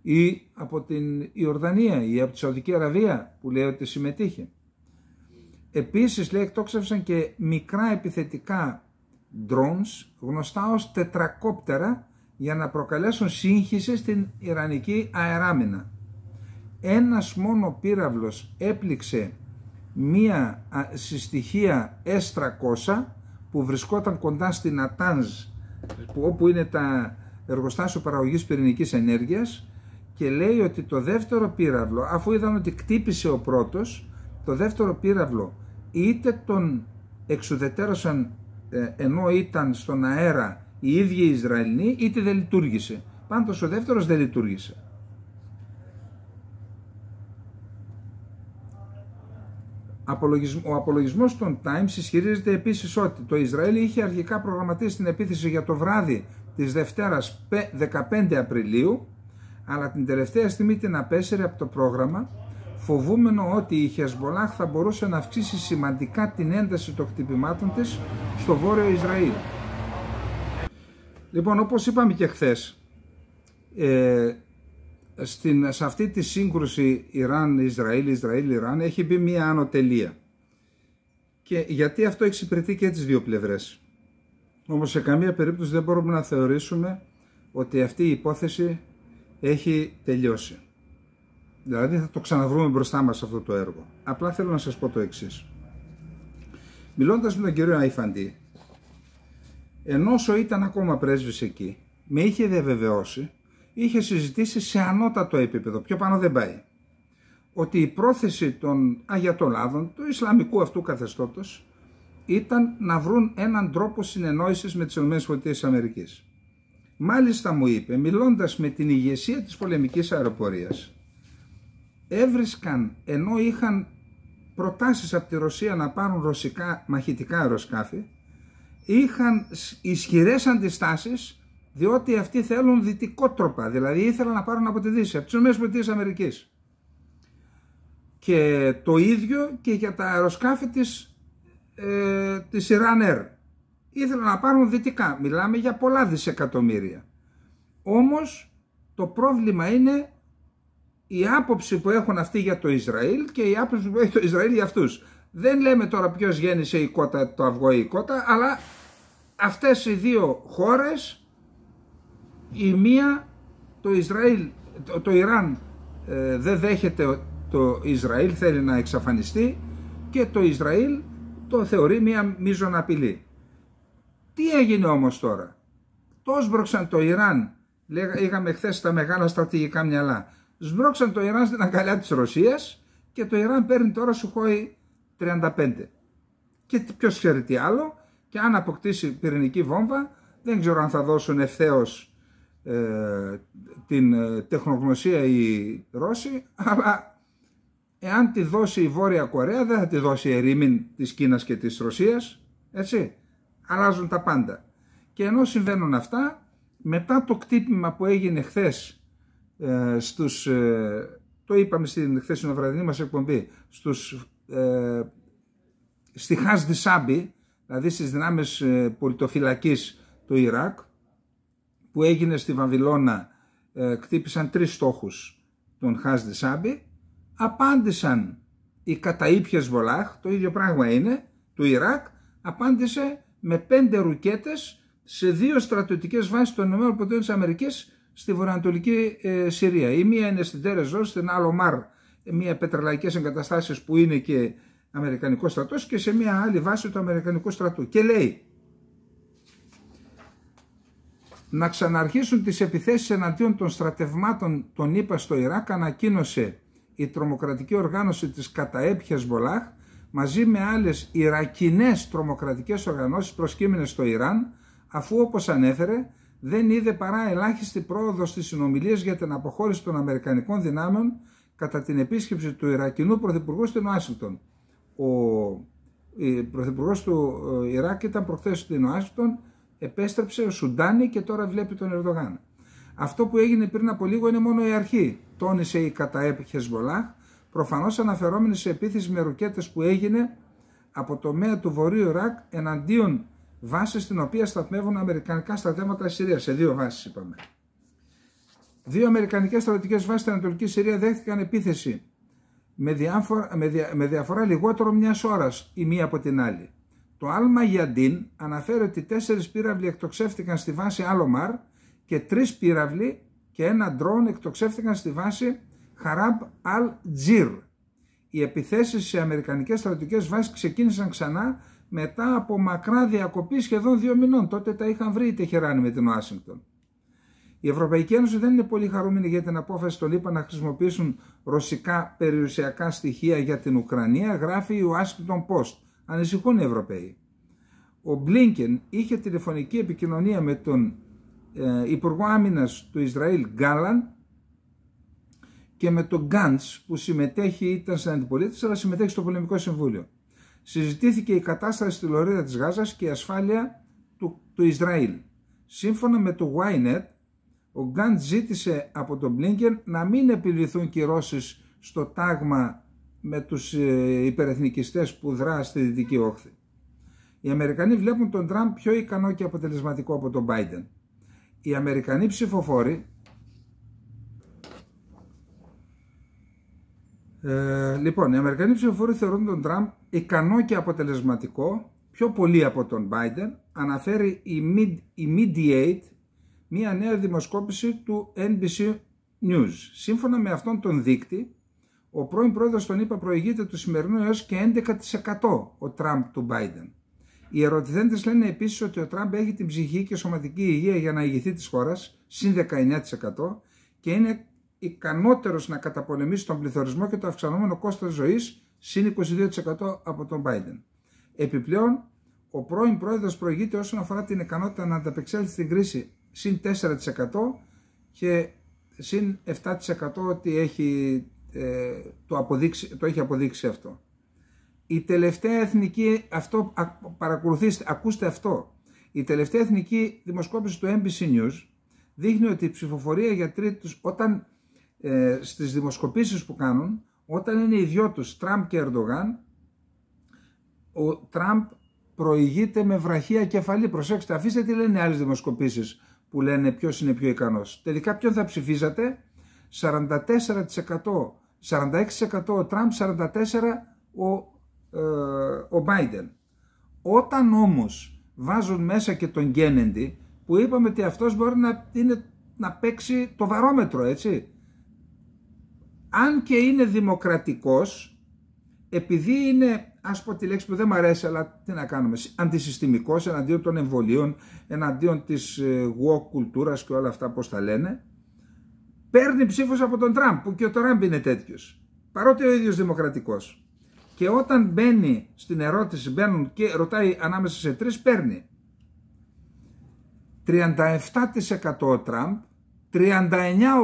ή από την Ιορδανία ή από τη Σαουδική Αραβία που λέει ότι συμμετείχε. Επίσης λέει εκτόξευσαν και μικρά επιθετικά drones γνωστά ως τετρακόπτερα για να προκαλέσουν σύγχυση στην Ιρανική αεράμινα. Ένας μόνο πύραυλος έπληξε μία συστοιχία S300 που βρισκόταν κοντά στην Ατάνζ όπου είναι τα εργοστάσιο παραγωγής πυρηνικής ενέργειας και λέει ότι το δεύτερο πύραυλο, αφού είδαν ότι κτύπησε ο πρώτος, το δεύτερο πύραυλο είτε τον εξουδετέρωσαν ε, ενώ ήταν στον αέρα οι ίδιοι οι Ισραηλοί, είτε δεν λειτουργήσε. Πάντως ο δεύτερος δεν λειτουργήσε. Ο απολογισμός των Times ισχυρίζεται επίσης ότι το Ισραήλ είχε αρχικά προγραμματίσει την επίθεση για το βράδυ της Δευτέρας 15 Απριλίου αλλά την τελευταία στιγμή την απέσυρε από το πρόγραμμα φοβούμενο ότι η Χεσμολάχ θα μπορούσε να αυξήσει σημαντικά την ένταση των χτυπημάτων της στο βόρειο Ισραήλ. Λοιπόν, όπως είπαμε και χθες, ε, σε αυτή τη σύγκρουση Ιράν-Ισραήλ, Ισραήλ-Ιράν έχει μπει μία ανοτελία. Και γιατί αυτό εξυπηρετεί και τις δύο πλευρές. Όμως σε καμία περίπτωση δεν μπορούμε να θεωρήσουμε ότι αυτή η υπόθεση έχει τελειώσει. Δηλαδή θα το ξαναβρούμε μπροστά μας αυτό το έργο. Απλά θέλω να σας πω το εξής. Μιλώντας με τον κύριο Αϊφαντή, ενώ ήταν ακόμα πρέσβης εκεί, με είχε διαβεβαιώσει, είχε συζητήσει σε ανώτατο επίπεδο, πιο πάνω δεν πάει, ότι η πρόθεση των Αγιατολάδων, του Ισλαμικού αυτού καθεστώτος, ήταν να βρουν έναν τρόπο συνεννόησης με τις ΗΠΑ. Μάλιστα μου είπε, μιλώντας με την ηγεσία της πολεμικής αεροπορίας, έβρισκαν ενώ είχαν προτάσεις από τη Ρωσία να πάρουν ρωσικά μαχητικά αεροσκάφη, είχαν ισχυρές αντιστάσεις διότι αυτοί θέλουν δυτικό τρόπο δηλαδή ήθελαν να πάρουν από τη Δύση, από τις ΗΠΑ. Και το ίδιο και για τα αεροσκάφη της, ε, ήθελαν να πάρουν δυτικά. Μιλάμε για πολλά δισεκατομμύρια. Όμως το πρόβλημα είναι η άποψη που έχουν αυτοί για το Ισραήλ και η άποψη που έχει το Ισραήλ για αυτούς. Δεν λέμε τώρα ποιος γέννησε η κότα, το αυγό ή η κότα, αλλά αυτές οι δύο χώρες, η μία το Ισραήλ, το, Ιράν ε, δεν δέχεται το Ισραήλ, θέλει να εξαφανιστεί και το Ισραήλ το θεωρεί μία μείζον απειλή. Τι έγινε όμως τώρα. Το σμπρώξαν το Ιράν. Είχαμε χθες τα μεγάλα στρατηγικά μυαλά. Σμπρώξαν το Ιράν στην αγκαλιά της Ρωσίας και το Ιράν παίρνει τώρα Σουχόι 35. Και ποιος ξέρει τι άλλο. Και αν αποκτήσει πυρηνική βόμβα δεν ξέρω αν θα δώσουν ευθέως ε, την ε, τεχνογνωσία οι Ρώσοι, αλλά εάν τη δώσει η Βόρεια Κορέα δεν θα τη δώσει ερήμην της Κίνας και της Ρωσίας, έτσι αλλάζουν τα πάντα. Και ενώ συμβαίνουν αυτά, μετά το κτύπημα που έγινε χθες ε, στους, ε, το είπαμε στην χθεσινή βραδινή μας εκπομπή, στους, ε, στη Χάς σαμπη δηλαδή στις δυνάμεις ε, πολιτοφυλακής του Ιράκ, που έγινε στη Βαβυλώνα, κτύπησαν τρεις στόχους των Χάζ Δισάμπη, απάντησαν οι καταήπιες Βολάχ, το ίδιο πράγμα είναι, του Ιράκ, απάντησε με πέντε ρουκέτες σε δύο στρατιωτικές βάσεις των ΗΠΑ στη βορειοανατολική ε, Συρία. Η μία είναι στην Τέρες στην στην ΜΑΡ, μία πετρελαϊκές εγκαταστάσεις που είναι και Αμερικανικός στρατός και σε μία άλλη βάση του Αμερικανικού στρατού. Και λέει να ξαναρχίσουν τις επιθέσεις εναντίον των στρατευμάτων των ΗΠΑ στο Ιράκ ανακοίνωσε η τρομοκρατική οργάνωση της κατά Μπολάχ μαζί με άλλες Ιρακινές τρομοκρατικές οργανώσεις προσκύμενες στο Ιράν, αφού όπως ανέφερε δεν είδε παρά ελάχιστη πρόοδο στις συνομιλίες για την αποχώρηση των Αμερικανικών δυνάμεων κατά την επίσκεψη του Ιρακινού Πρωθυπουργού στην Ουάσιγκτον. Ο Πρωθυπουργός του Ιράκ ήταν προχθές στην Ουάσιγκτον, επέστρεψε ο Σουντάνη και τώρα βλέπει τον Ερδογάν. Αυτό που έγινε πριν από λίγο είναι μόνο η αρχή, τόνισε η κατά Χεσμολάχ, προφανώς αναφερόμενοι σε επίθεση με ρουκέτες που έγινε από το ΜΕΑ του Βορείου Ιράκ εναντίον βάσης στην οποία σταθμεύουν αμερικανικά στρατεύματα Συρίας, σε δύο βάσεις είπαμε. Δύο αμερικανικές στρατιωτικές βάσεις στην Ανατολική Συρία δέχτηκαν επίθεση με, διάφορα, με, διαφορά λιγότερο μιας ώρας η μία από την άλλη. Το Αλμα Γιαντίν αναφέρει ότι τέσσερις πύραυλοι εκτοξεύτηκαν στη βάση Αλομάρ και τρεις πύραυλοι και ένα ντρόν εκτοξεύτηκαν στη βάση Χαράμπ Αλ Τζίρ. Οι επιθέσεις σε αμερικανικές στρατιωτικές βάσεις ξεκίνησαν ξανά μετά από μακρά διακοπή σχεδόν δύο μηνών. Τότε τα είχαν βρει οι Τεχεράνοι με την Ουάσιγκτον. Η Ευρωπαϊκή Ένωση δεν είναι πολύ χαρούμενη για την απόφαση των ΗΠΑ να χρησιμοποιήσουν ρωσικά περιουσιακά στοιχεία για την Ουκρανία, γράφει ο Washington Post. Ανησυχούν οι Ευρωπαίοι. Ο Μπλίνκεν είχε τηλεφωνική επικοινωνία με τον ε, Υπουργό Άμυνας του Ισραήλ Γκάλαν και με τον Γκάντς που συμμετέχει, ήταν σαν αντιπολίτευση αλλά συμμετέχει στο Πολεμικό Συμβούλιο. Συζητήθηκε η κατάσταση στη Λωρίδα της Γάζας και η ασφάλεια του, του Ισραήλ. Σύμφωνα με το Ynet, ο Γκάντ ζήτησε από τον Μπλίνκερ να μην επιβληθούν κυρώσεις στο τάγμα με τους ε, υπερεθνικιστές που δρά στη Δυτική Όχθη. Οι Αμερικανοί βλέπουν τον Τραμπ πιο ικανό και αποτελεσματικό από τον Biden. Οι Αμερικανοί ψηφοφόροι Ε, λοιπόν, οι Αμερικανοί ψηφοφόροι θεωρούν τον Τραμπ ικανό και αποτελεσματικό, πιο πολύ από τον Biden, αναφέρει η, Mid, Mediate, μια νέα δημοσκόπηση του NBC News. Σύμφωνα με αυτόν τον δείκτη, ο πρώην πρόεδρος τον είπα, προηγείται του σημερινού έως και 11% ο Τραμπ του Biden. Οι ερωτηθέντες λένε επίσης ότι ο Τραμπ έχει την ψυχή και σωματική υγεία για να ηγηθεί της χώρας, συν 19% και είναι ικανότερος να καταπολεμήσει τον πληθωρισμό και το αυξανόμενο κόστος ζωής συν 22% από τον Biden. Επιπλέον, ο πρώην πρόεδρος προηγείται όσον αφορά την ικανότητα να ανταπεξέλθει στην κρίση συν 4% και συν 7% ότι έχει, ε, το, αποδείξει, το έχει αποδείξει αυτό. Η τελευταία εθνική, αυτό παρακολουθήστε, ακούστε αυτό, η τελευταία εθνική δημοσκόπηση του NBC News δείχνει ότι η ψηφοφορία για τρίτους, όταν ε, στις δημοσκοπήσεις που κάνουν, όταν είναι οι δυο τους, Τραμπ και Ερντογάν, ο Τραμπ προηγείται με βραχία κεφαλή. Προσέξτε, αφήστε τι λένε άλλες δημοσκοπήσεις που λένε ποιος είναι πιο ικανός. Τελικά ποιον θα ψηφίζατε, 44%, 46% ο Τραμπ, 44% ο, ε, ο Biden. Όταν όμως βάζουν μέσα και τον Γκένεντι, που είπαμε ότι αυτός μπορεί να, είναι, να παίξει το βαρόμετρο, έτσι, αν και είναι δημοκρατικός, επειδή είναι, ας πω τη λέξη που δεν μου αρέσει, αλλά τι να κάνουμε, αντισυστημικός, εναντίον των εμβολίων, εναντίον της ε, woke κουλτούρας και όλα αυτά πώς τα λένε, παίρνει ψήφους από τον Τραμπ, που και ο Τραμπ είναι τέτοιος, παρότι ο ίδιος δημοκρατικός. Και όταν μπαίνει στην ερώτηση, μπαίνουν και ρωτάει ανάμεσα σε τρεις, παίρνει. 37% ο Τραμπ, 39%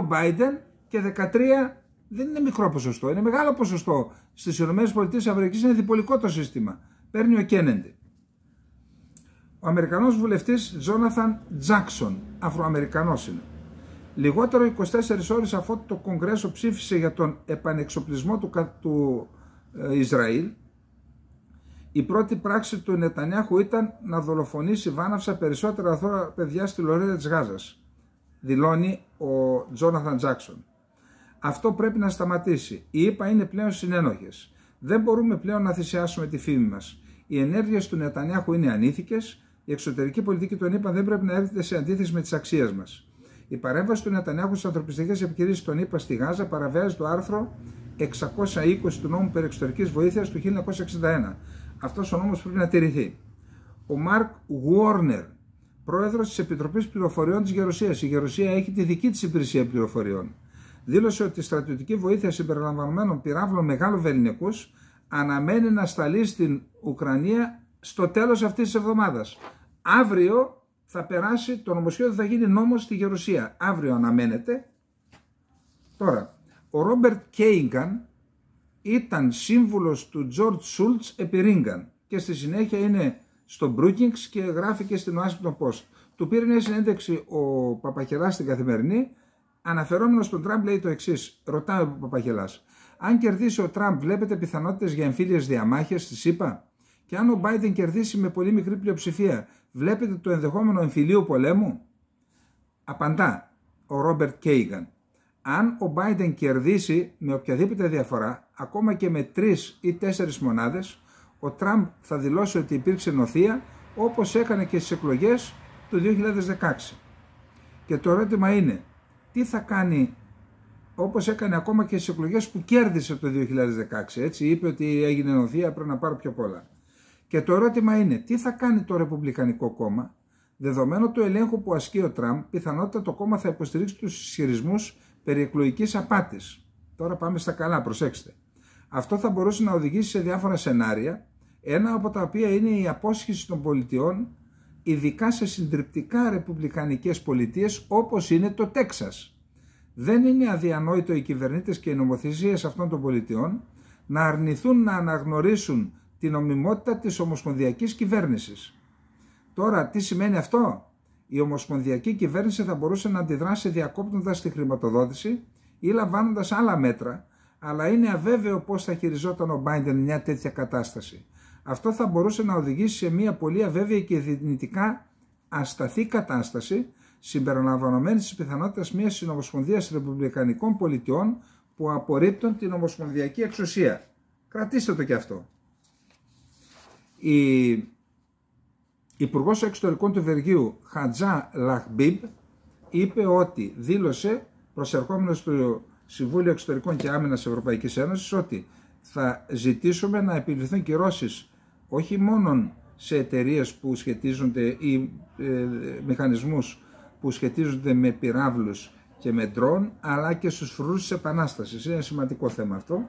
ο Biden και 13% δεν είναι μικρό ποσοστό, είναι μεγάλο ποσοστό. Στις ΗΠΑ είναι διπολικό το σύστημα. Παίρνει ο Κένεντι. Ο Αμερικανός βουλευτής Τζόναθαν Τζάξον, Αφροαμερικανός είναι. Λιγότερο 24 ώρες αφού το Κογκρέσο ψήφισε για τον επανεξοπλισμό του, του ε, Ισραήλ, η πρώτη πράξη του Νετανιάχου ήταν να δολοφονήσει βάναυσα περισσότερα αθώα παιδιά στη Λωρίδα της Γάζας, δηλώνει ο Τζόναθαν Τζάξον. Αυτό πρέπει να σταματήσει. Η ΕΠΑ είναι πλέον συνένοχες. Δεν μπορούμε πλέον να θυσιάσουμε τη φήμη μας. Οι ενέργειες του Νετανιάχου είναι ανήθικες. Η εξωτερική πολιτική των ΕΠΑ δεν πρέπει να έρθει σε αντίθεση με τις αξίες μας. Η παρέμβαση του Νετανιάχου στις ανθρωπιστικές επιχειρήσεις των ΕΠΑ στη Γάζα παραβιάζει το άρθρο 620 του νόμου περί εξωτερικής βοήθειας του 1961. Αυτός ο νόμος πρέπει να τηρηθεί. Ο Μαρκ Γουόρνερ, πρόεδρος της Επιτροπής Πληροφοριών της Γερουσίας. Η Γερουσία έχει τη δική της υπηρεσία πληροφοριών δήλωσε ότι η στρατιωτική βοήθεια συμπεριλαμβανομένων πυράβλων μεγάλου βεληνικούς αναμένει να σταλεί στην Ουκρανία στο τέλος αυτής της εβδομάδας. Αύριο θα περάσει το νομοσχέδιο, θα γίνει νόμος στη Γερουσία. Αύριο αναμένεται. Τώρα, ο Ρόμπερτ Κέιγκαν ήταν σύμβουλος του Τζορτ Σούλτ επί Ρίγκαν και στη συνέχεια είναι στο Brookings και γράφει και στην Washington Post. Του πήρε μια συνέντευξη ο στην Καθημερινή Αναφερόμενος στον Τραμπ λέει το εξής. Ρωτάει ο Παπαγελάς. Αν κερδίσει ο Τραμπ, βλέπετε πιθανότητες για εμφύλιες διαμάχες στη ΣΥΠΑ. Και αν ο Biden κερδίσει με πολύ μικρή πλειοψηφία, βλέπετε το ενδεχόμενο εμφυλίου πολέμου. Απαντά ο Ρόμπερτ Κέιγαν. Αν ο Biden κερδίσει με οποιαδήποτε διαφορά, ακόμα και με τρεις ή τέσσερις μονάδες, ο Τραμπ θα δηλώσει ότι υπήρξε νοθεία όπως έκανε και στις εκλογές του 2016. Και το ερώτημα είναι, τι θα κάνει όπως έκανε ακόμα και στις εκλογές που κέρδισε το 2016, έτσι, είπε ότι έγινε νοθεία, πρέπει να πάρω πιο πολλά. Και το ερώτημα είναι, τι θα κάνει το Ρεπουμπλικανικό κόμμα, δεδομένου του ελέγχου που ασκεί ο Τραμπ, πιθανότητα το κόμμα θα υποστηρίξει τους ισχυρισμούς περί εκλογικής απάτης. Τώρα πάμε στα καλά, προσέξτε. Αυτό θα μπορούσε να οδηγήσει σε διάφορα σενάρια, ένα από τα οποία είναι η απόσχηση των πολιτιών ειδικά σε συντριπτικά ρεπουμπλικανικές πολιτείες όπως είναι το Τέξας. Δεν είναι αδιανόητο οι κυβερνήτες και οι νομοθεσίες αυτών των πολιτείων να αρνηθούν να αναγνωρίσουν την ομιμότητα της ομοσπονδιακής κυβέρνησης. Τώρα τι σημαίνει αυτό? Η ομοσπονδιακή κυβέρνηση θα μπορούσε να αντιδράσει διακόπτοντας τη χρηματοδότηση ή λαμβάνοντας άλλα μέτρα, αλλά είναι αβέβαιο πώς θα χειριζόταν ο Biden μια τέτοια κατάσταση αυτό θα μπορούσε να οδηγήσει σε μια πολύ αβέβαιη και δυνητικά ασταθή κατάσταση συμπεριλαμβανομένη της πιθανότητας μιας συνομοσπονδίας ρεπουμπλικανικών πολιτιών που απορρίπτουν την ομοσπονδιακή εξουσία. Κρατήστε το και αυτό. Η Υπουργός Εξωτερικών του Βεργίου, Χατζά Λαχμπίμπ, είπε ότι δήλωσε προσερχόμενος στο Συμβούλιο Εξωτερικών και Άμυνας Ευρωπαϊκής Ένωσης ότι θα ζητήσουμε να επιβληθούν κυρώσεις όχι μόνο σε εταιρείες που σχετίζονται ή ε, μηχανισμούς που σχετίζονται με πυράβλους και με ντρόν, αλλά και στους φρουρούς της επανάστασης. Είναι σημαντικό θέμα αυτό.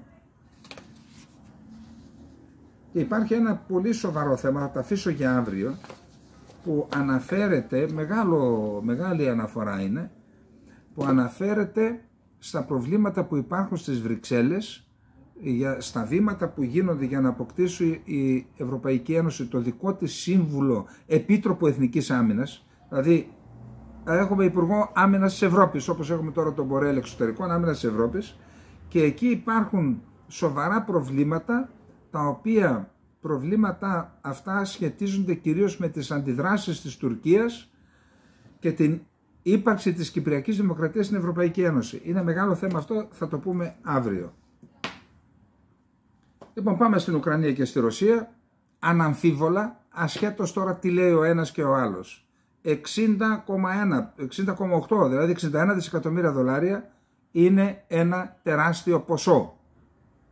Και υπάρχει ένα πολύ σοβαρό θέμα, θα το αφήσω για αύριο, που αναφέρεται, μεγάλο, μεγάλη αναφορά είναι, που αναφέρεται στα προβλήματα που υπάρχουν στις Βρυξέλλες για, στα βήματα που γίνονται για να αποκτήσει η Ευρωπαϊκή Ένωση το δικό της σύμβουλο Επίτροπο Εθνικής Άμυνας, δηλαδή έχουμε Υπουργό άμυνας της Ευρώπης, όπως έχουμε τώρα τον Μπορέλ Εξωτερικών άμυνας της Ευρώπης, και εκεί υπάρχουν σοβαρά προβλήματα, τα οποία προβλήματα αυτά σχετίζονται κυρίως με τις αντιδράσεις της Τουρκίας και την ύπαρξη της Κυπριακής Δημοκρατίας στην Ευρωπαϊκή Ένωση. Είναι μεγάλο θέμα αυτό, θα το πούμε αύριο. Λοιπόν, πάμε στην Ουκρανία και στη Ρωσία. Αναμφίβολα, ασχέτως τώρα τι λέει ο ένας και ο άλλος. 60,1, 60,8, δηλαδή 61 δισεκατομμύρια δολάρια είναι ένα τεράστιο ποσό.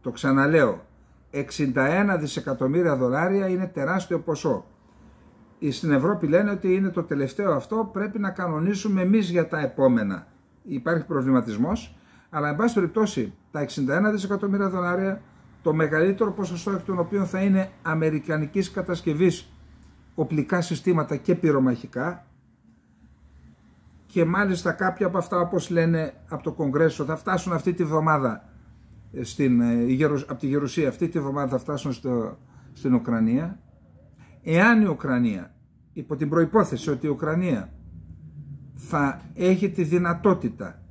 Το ξαναλέω, 61 δισεκατομμύρια δολάρια είναι τεράστιο ποσό. Στην Ευρώπη λένε ότι είναι το τελευταίο αυτό, πρέπει να κανονίσουμε εμείς για τα επόμενα. Υπάρχει προβληματισμός, αλλά εν πάση περιπτώσει τα 61 δισεκατομμύρια δολάρια το μεγαλύτερο ποσοστό εκ των οποίων θα είναι αμερικανικής κατασκευής οπλικά συστήματα και πυρομαχικά και μάλιστα κάποια από αυτά όπως λένε από το Κογκρέσο θα φτάσουν αυτή τη βδομάδα ε, στην, ε, από τη Γερουσία αυτή τη βδομάδα θα φτάσουν στο, στην Ουκρανία εάν η Ουκρανία υπό την προϋπόθεση ότι η Ουκρανία θα έχει τη δυνατότητα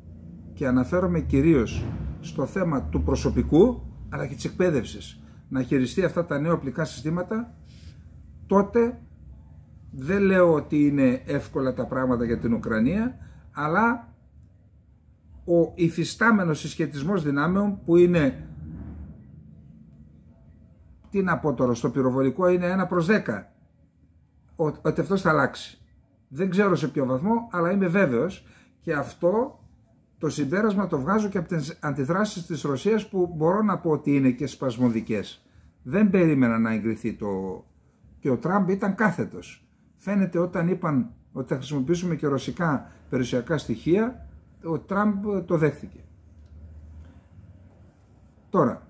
και αναφέρομαι κυρίως στο θέμα του προσωπικού αλλά και τη εκπαίδευσης να χειριστεί αυτά τα νέα οπλικά συστήματα, τότε δεν λέω ότι είναι εύκολα τα πράγματα για την Ουκρανία, αλλά ο υφιστάμενος συσχετισμός δυνάμεων που είναι τι να πω τώρα, στο πυροβολικό είναι ένα προς 10 ότι αυτός θα αλλάξει. Δεν ξέρω σε ποιο βαθμό, αλλά είμαι βέβαιος και αυτό το συμπέρασμα το βγάζω και από τις αντιδράσεις της Ρωσίας που μπορώ να πω ότι είναι και σπασμωδικές. Δεν περίμενα να εγκριθεί το... και ο Τραμπ ήταν κάθετος. Φαίνεται όταν είπαν ότι θα χρησιμοποιήσουμε και ρωσικά περιουσιακά στοιχεία, ο Τραμπ το δέχθηκε. Τώρα,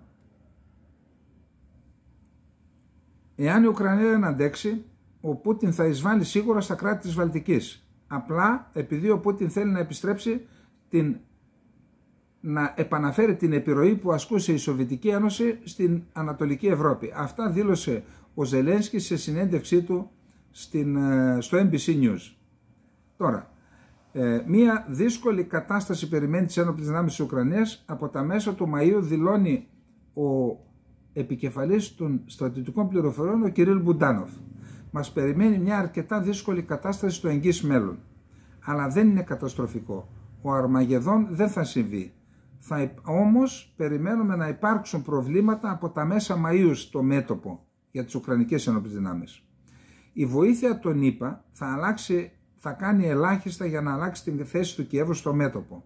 εάν η Ουκρανία δεν αντέξει, ο Πούτιν θα εισβάλλει σίγουρα στα κράτη της Βαλτικής. Απλά επειδή ο Πούτιν θέλει να επιστρέψει την, να επαναφέρει την επιρροή που ασκούσε η Σοβιετική Ένωση στην Ανατολική Ευρώπη. Αυτά δήλωσε ο Ζελένσκι σε συνέντευξή του στην, ε, στο NBC News. Τώρα, μια αρκετά δύσκολη ο κ. μπουντανοφ μας περιμενει μια αρκετα δυσκολη κατασταση στο εγγύς μέλλον. Αλλά δεν είναι καταστροφικό. Ο Αρμαγεδόν δεν θα συμβεί. Θα, όμως περιμένουμε να υπάρξουν προβλήματα από τα μέσα Μαΐους στο μέτωπο για τις Ουκρανικές Ενόπλες Δυνάμεις. Η βοήθεια των ΗΠΑ θα, θα κάνει ελάχιστα για να αλλάξει την θέση του Κιέβου στο μέτωπο.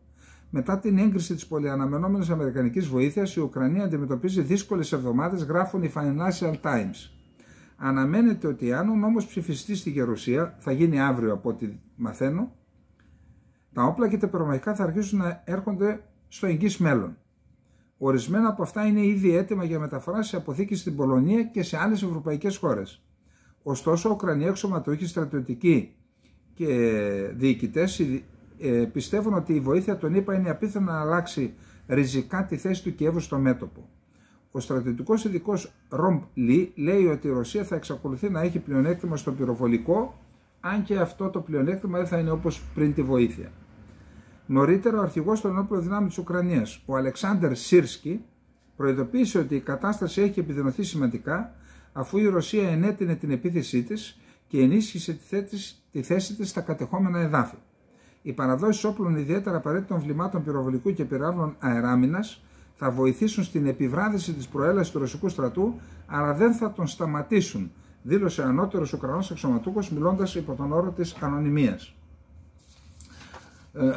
Μετά την έγκριση της πολυαναμενόμενης Αμερικανικής βοήθειας, η Ουκρανία αντιμετωπίζει δύσκολες εβδομάδες, γράφουν οι Financial Times. Αναμένεται ότι αν ο νόμος ψηφιστεί στη Γερουσία, θα γίνει αύριο από ό,τι μαθαίνω, τα όπλα και τα πυρομαχικά θα αρχίσουν να έρχονται στο εγγύς μέλλον. Ορισμένα από αυτά είναι ήδη έτοιμα για μεταφορά σε αποθήκη στην Πολωνία και σε άλλες ευρωπαϊκές χώρες. Ωστόσο, ο ο εξωματούχοι, στρατιωτικοί και διοικητές ε, πιστεύουν ότι η βοήθεια των ΗΠΑ είναι απίθανο να αλλάξει ριζικά τη θέση του Κιέβου στο μέτωπο. Ο στρατιωτικός ειδικός Ρομπ Λί λέει ότι η Ρωσία θα εξακολουθεί να έχει πλεονέκτημα στο πυροβολικό, αν και αυτό το πλεονέκτημα δεν θα είναι όπως πριν τη βοήθεια. Νωρίτερα, ο αρχηγός των ενόπλων δυνάμεων της Ουκρανίας, ο Αλεξάνδρ Σίρσκι, προειδοποίησε ότι η κατάσταση έχει επιδεινωθεί σημαντικά αφού η Ρωσία ενέτεινε την επίθεσή της και ενίσχυσε τη θέση της στα κατεχόμενα εδάφη. Οι παραδόσεις όπλων, ιδιαίτερα απαραίτητων βλημάτων πυροβολικού και πυράβλων αεράμινας, θα βοηθήσουν στην επιβράδυση της προέλαση του ρωσικού στρατού, αλλά δεν θα τον σταματήσουν, δήλωσε ανώτερος Ουκρανός αξιωματούχος μιλώντας υπό τον όρο της ανωνυμίας. Ε,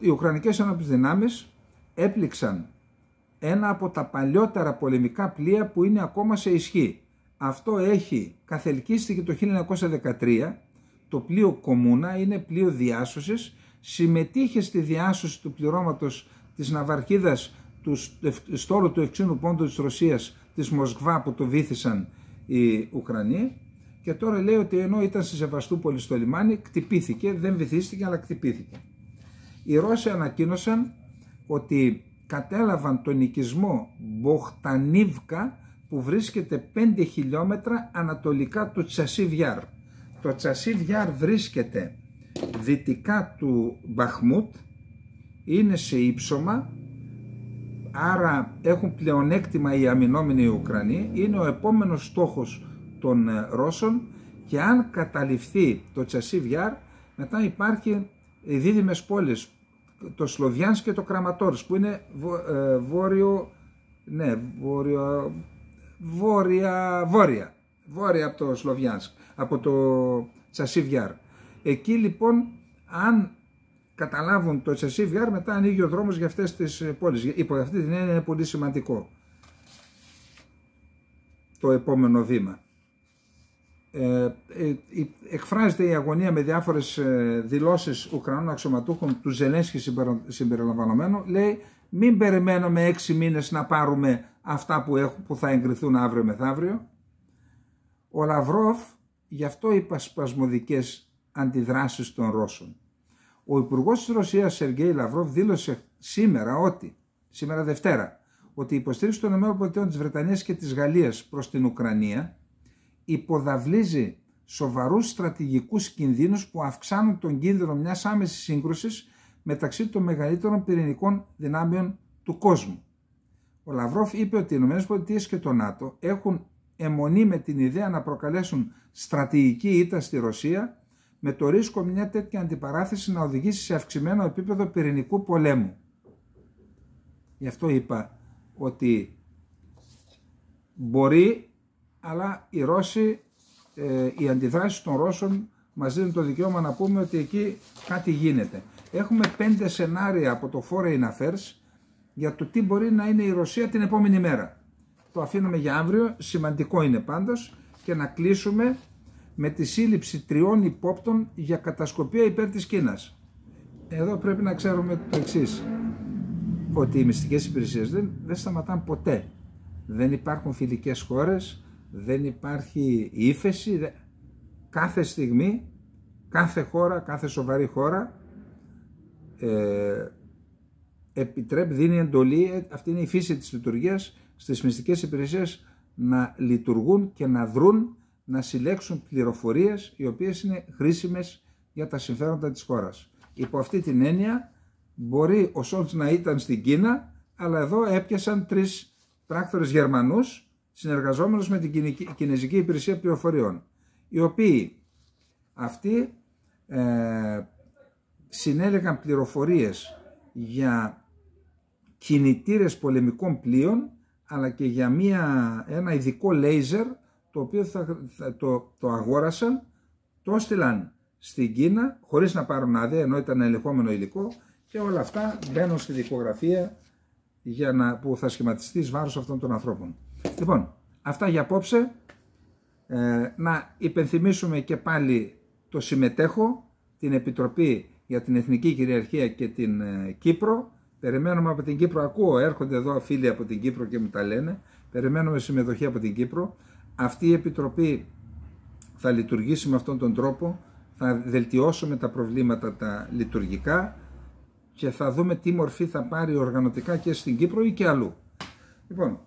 οι Ουκρανικές ένοπλες δυνάμεις έπληξαν ένα από τα παλιότερα πολεμικά πλοία που είναι ακόμα σε ισχύ. Αυτό έχει και το 1913, το πλοίο Κομούνα είναι πλοίο διάσωσης, συμμετείχε στη διάσωση του πληρώματος της Ναυαρχίδας του στόλου του ευξήνου πόντου της Ρωσίας της Μοσκβά που το βήθησαν οι Ουκρανοί και τώρα λέει ότι ενώ ήταν στη Σεβαστούπολη στο λιμάνι, κτυπήθηκε, δεν βυθίστηκε, αλλά κτυπήθηκε. Οι Ρώσοι ανακοίνωσαν ότι κατέλαβαν τον οικισμό Μποχτανίβκα που βρίσκεται 5 χιλιόμετρα ανατολικά του Τσασίβιάρ. Το Τσασίβιάρ βρίσκεται δυτικά του Μπαχμούτ, είναι σε ύψωμα άρα έχουν πλεονέκτημα οι αμυνόμενοι Ουκρανοί, είναι ο επόμενος στόχος των ε, Ρώσων και αν καταληφθεί το Τσασίβιάρ μετά υπάρχει ε, οι δίδυμες πόλεις το Σλοβιάνς και το Κραματόρς που είναι ε, βόρειο ναι, βόρεια, βόρεια βόρεια από το Σλοβιάνσκ από το Τσασίβιάρ εκεί λοιπόν αν καταλάβουν το Τσασίβιάρ μετά ανοίγει ο δρόμος για αυτές τις πόλεις υπό αυτή την έννοια είναι πολύ σημαντικό το επόμενο βήμα ε, ε, εκφράζεται η αγωνία με διάφορες ε, δηλώσεις Ουκρανών αξιωματούχων του Ζελένσκι συμπεριλαμβανομένου λέει μην περιμένουμε έξι μήνες να πάρουμε αυτά που, έχουν, που θα εγκριθούν αύριο μεθαύριο ο Λαυρόφ γι' αυτό είπα σπασμωδικές αντιδράσεις των Ρώσων ο Υπουργός της Ρωσίας Σεργέη Λαυρόφ δήλωσε σήμερα ότι σήμερα Δευτέρα ότι η υποστήριξη των ΗΠΑ της Βρετανίας και της Γαλλίας προς την Ουκρανία υποδαβλίζει σοβαρούς στρατηγικούς κινδύνους που αυξάνουν τον κίνδυνο μιας άμεσης σύγκρουσης μεταξύ των μεγαλύτερων πυρηνικών δυνάμεων του κόσμου. Ο Λαυρόφ είπε ότι οι ΗΠΑ και το ΝΑΤΟ έχουν αιμονή με την ιδέα να προκαλέσουν στρατηγική ήττα στη Ρωσία με το ρίσκο μια τέτοια αντιπαράθεση να οδηγήσει σε αυξημένο επίπεδο πυρηνικού πολέμου. Γι' αυτό είπα ότι μπορεί αλλά οι Ρώσοι, ε, οι αντιδράσεις των Ρώσων μας δίνουν το δικαίωμα να πούμε ότι εκεί κάτι γίνεται. Έχουμε πέντε σενάρια από το Foreign Affairs για το τι μπορεί να είναι η Ρωσία την επόμενη μέρα. Το αφήνουμε για αύριο, σημαντικό είναι πάντως και να κλείσουμε με τη σύλληψη τριών υπόπτων για κατασκοπία υπέρ της Κίνας. Εδώ πρέπει να ξέρουμε το εξής ότι οι μυστικές υπηρεσίες δεν, δεν σταματάνε ποτέ. Δεν υπάρχουν φιλικές χώρες, δεν υπάρχει ύφεση. Κάθε στιγμή, κάθε χώρα, κάθε σοβαρή χώρα ε, επιτρέπει, δίνει εντολή, ε, αυτή είναι η φύση της λειτουργίας στις μυστικές υπηρεσίες να λειτουργούν και να δρουν, να συλλέξουν πληροφορίες οι οποίες είναι χρήσιμες για τα συμφέροντα της χώρας. Υπό αυτή την έννοια μπορεί ο Σόλτς να ήταν στην Κίνα, αλλά εδώ έπιασαν τρεις πράκτορες Γερμανούς συνεργαζόμενος με την Κινέζικη Υπηρεσία Πληροφοριών, οι οποίοι αυτοί ε, συνέλεγαν πληροφορίες για κινητήρες πολεμικών πλοίων, αλλά και για μια, ένα ειδικό λέιζερ, το οποίο θα, το, το αγόρασαν, το έστειλαν στην Κίνα, χωρίς να πάρουν άδεια, ενώ ήταν ελεγχόμενο υλικό, και όλα αυτά μπαίνουν στη δικογραφία για να, που θα σχηματιστεί εις βάρος αυτών των ανθρώπων. Λοιπόν, αυτά για απόψε. Ε, να υπενθυμίσουμε και πάλι το συμμετέχω, την Επιτροπή για την Εθνική Κυριαρχία και την ε, Κύπρο. Περιμένουμε από την Κύπρο, ακούω, έρχονται εδώ φίλοι από την Κύπρο και μου τα λένε. Περιμένουμε συμμετοχή από την Κύπρο. Αυτή η Επιτροπή θα λειτουργήσει με αυτόν τον τρόπο, θα βελτιώσουμε τα προβλήματα τα λειτουργικά και θα δούμε τι μορφή θα πάρει οργανωτικά και στην Κύπρο ή και αλλού. Λοιπόν,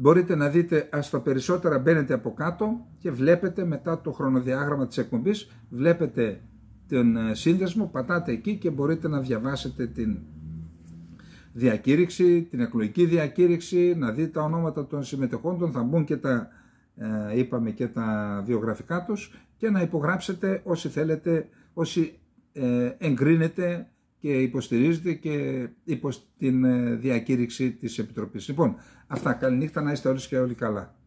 μπορείτε να δείτε ας τα περισσότερα μπαίνετε από κάτω και βλέπετε μετά το χρονοδιάγραμμα της εκπομπής, βλέπετε τον ε, σύνδεσμο, πατάτε εκεί και μπορείτε να διαβάσετε την διακήρυξη, την εκλογική διακήρυξη, να δείτε τα ονόματα των συμμετεχόντων, θα μπουν και τα, ε, είπαμε και τα βιογραφικά τους και να υπογράψετε όσοι θέλετε, όσοι ε, εγκρίνετε και υποστηρίζεται και υπό την ε, διακήρυξη της Επιτροπής. Λοιπόν, αυτά. Καληνύχτα, να είστε όλοι και όλοι καλά.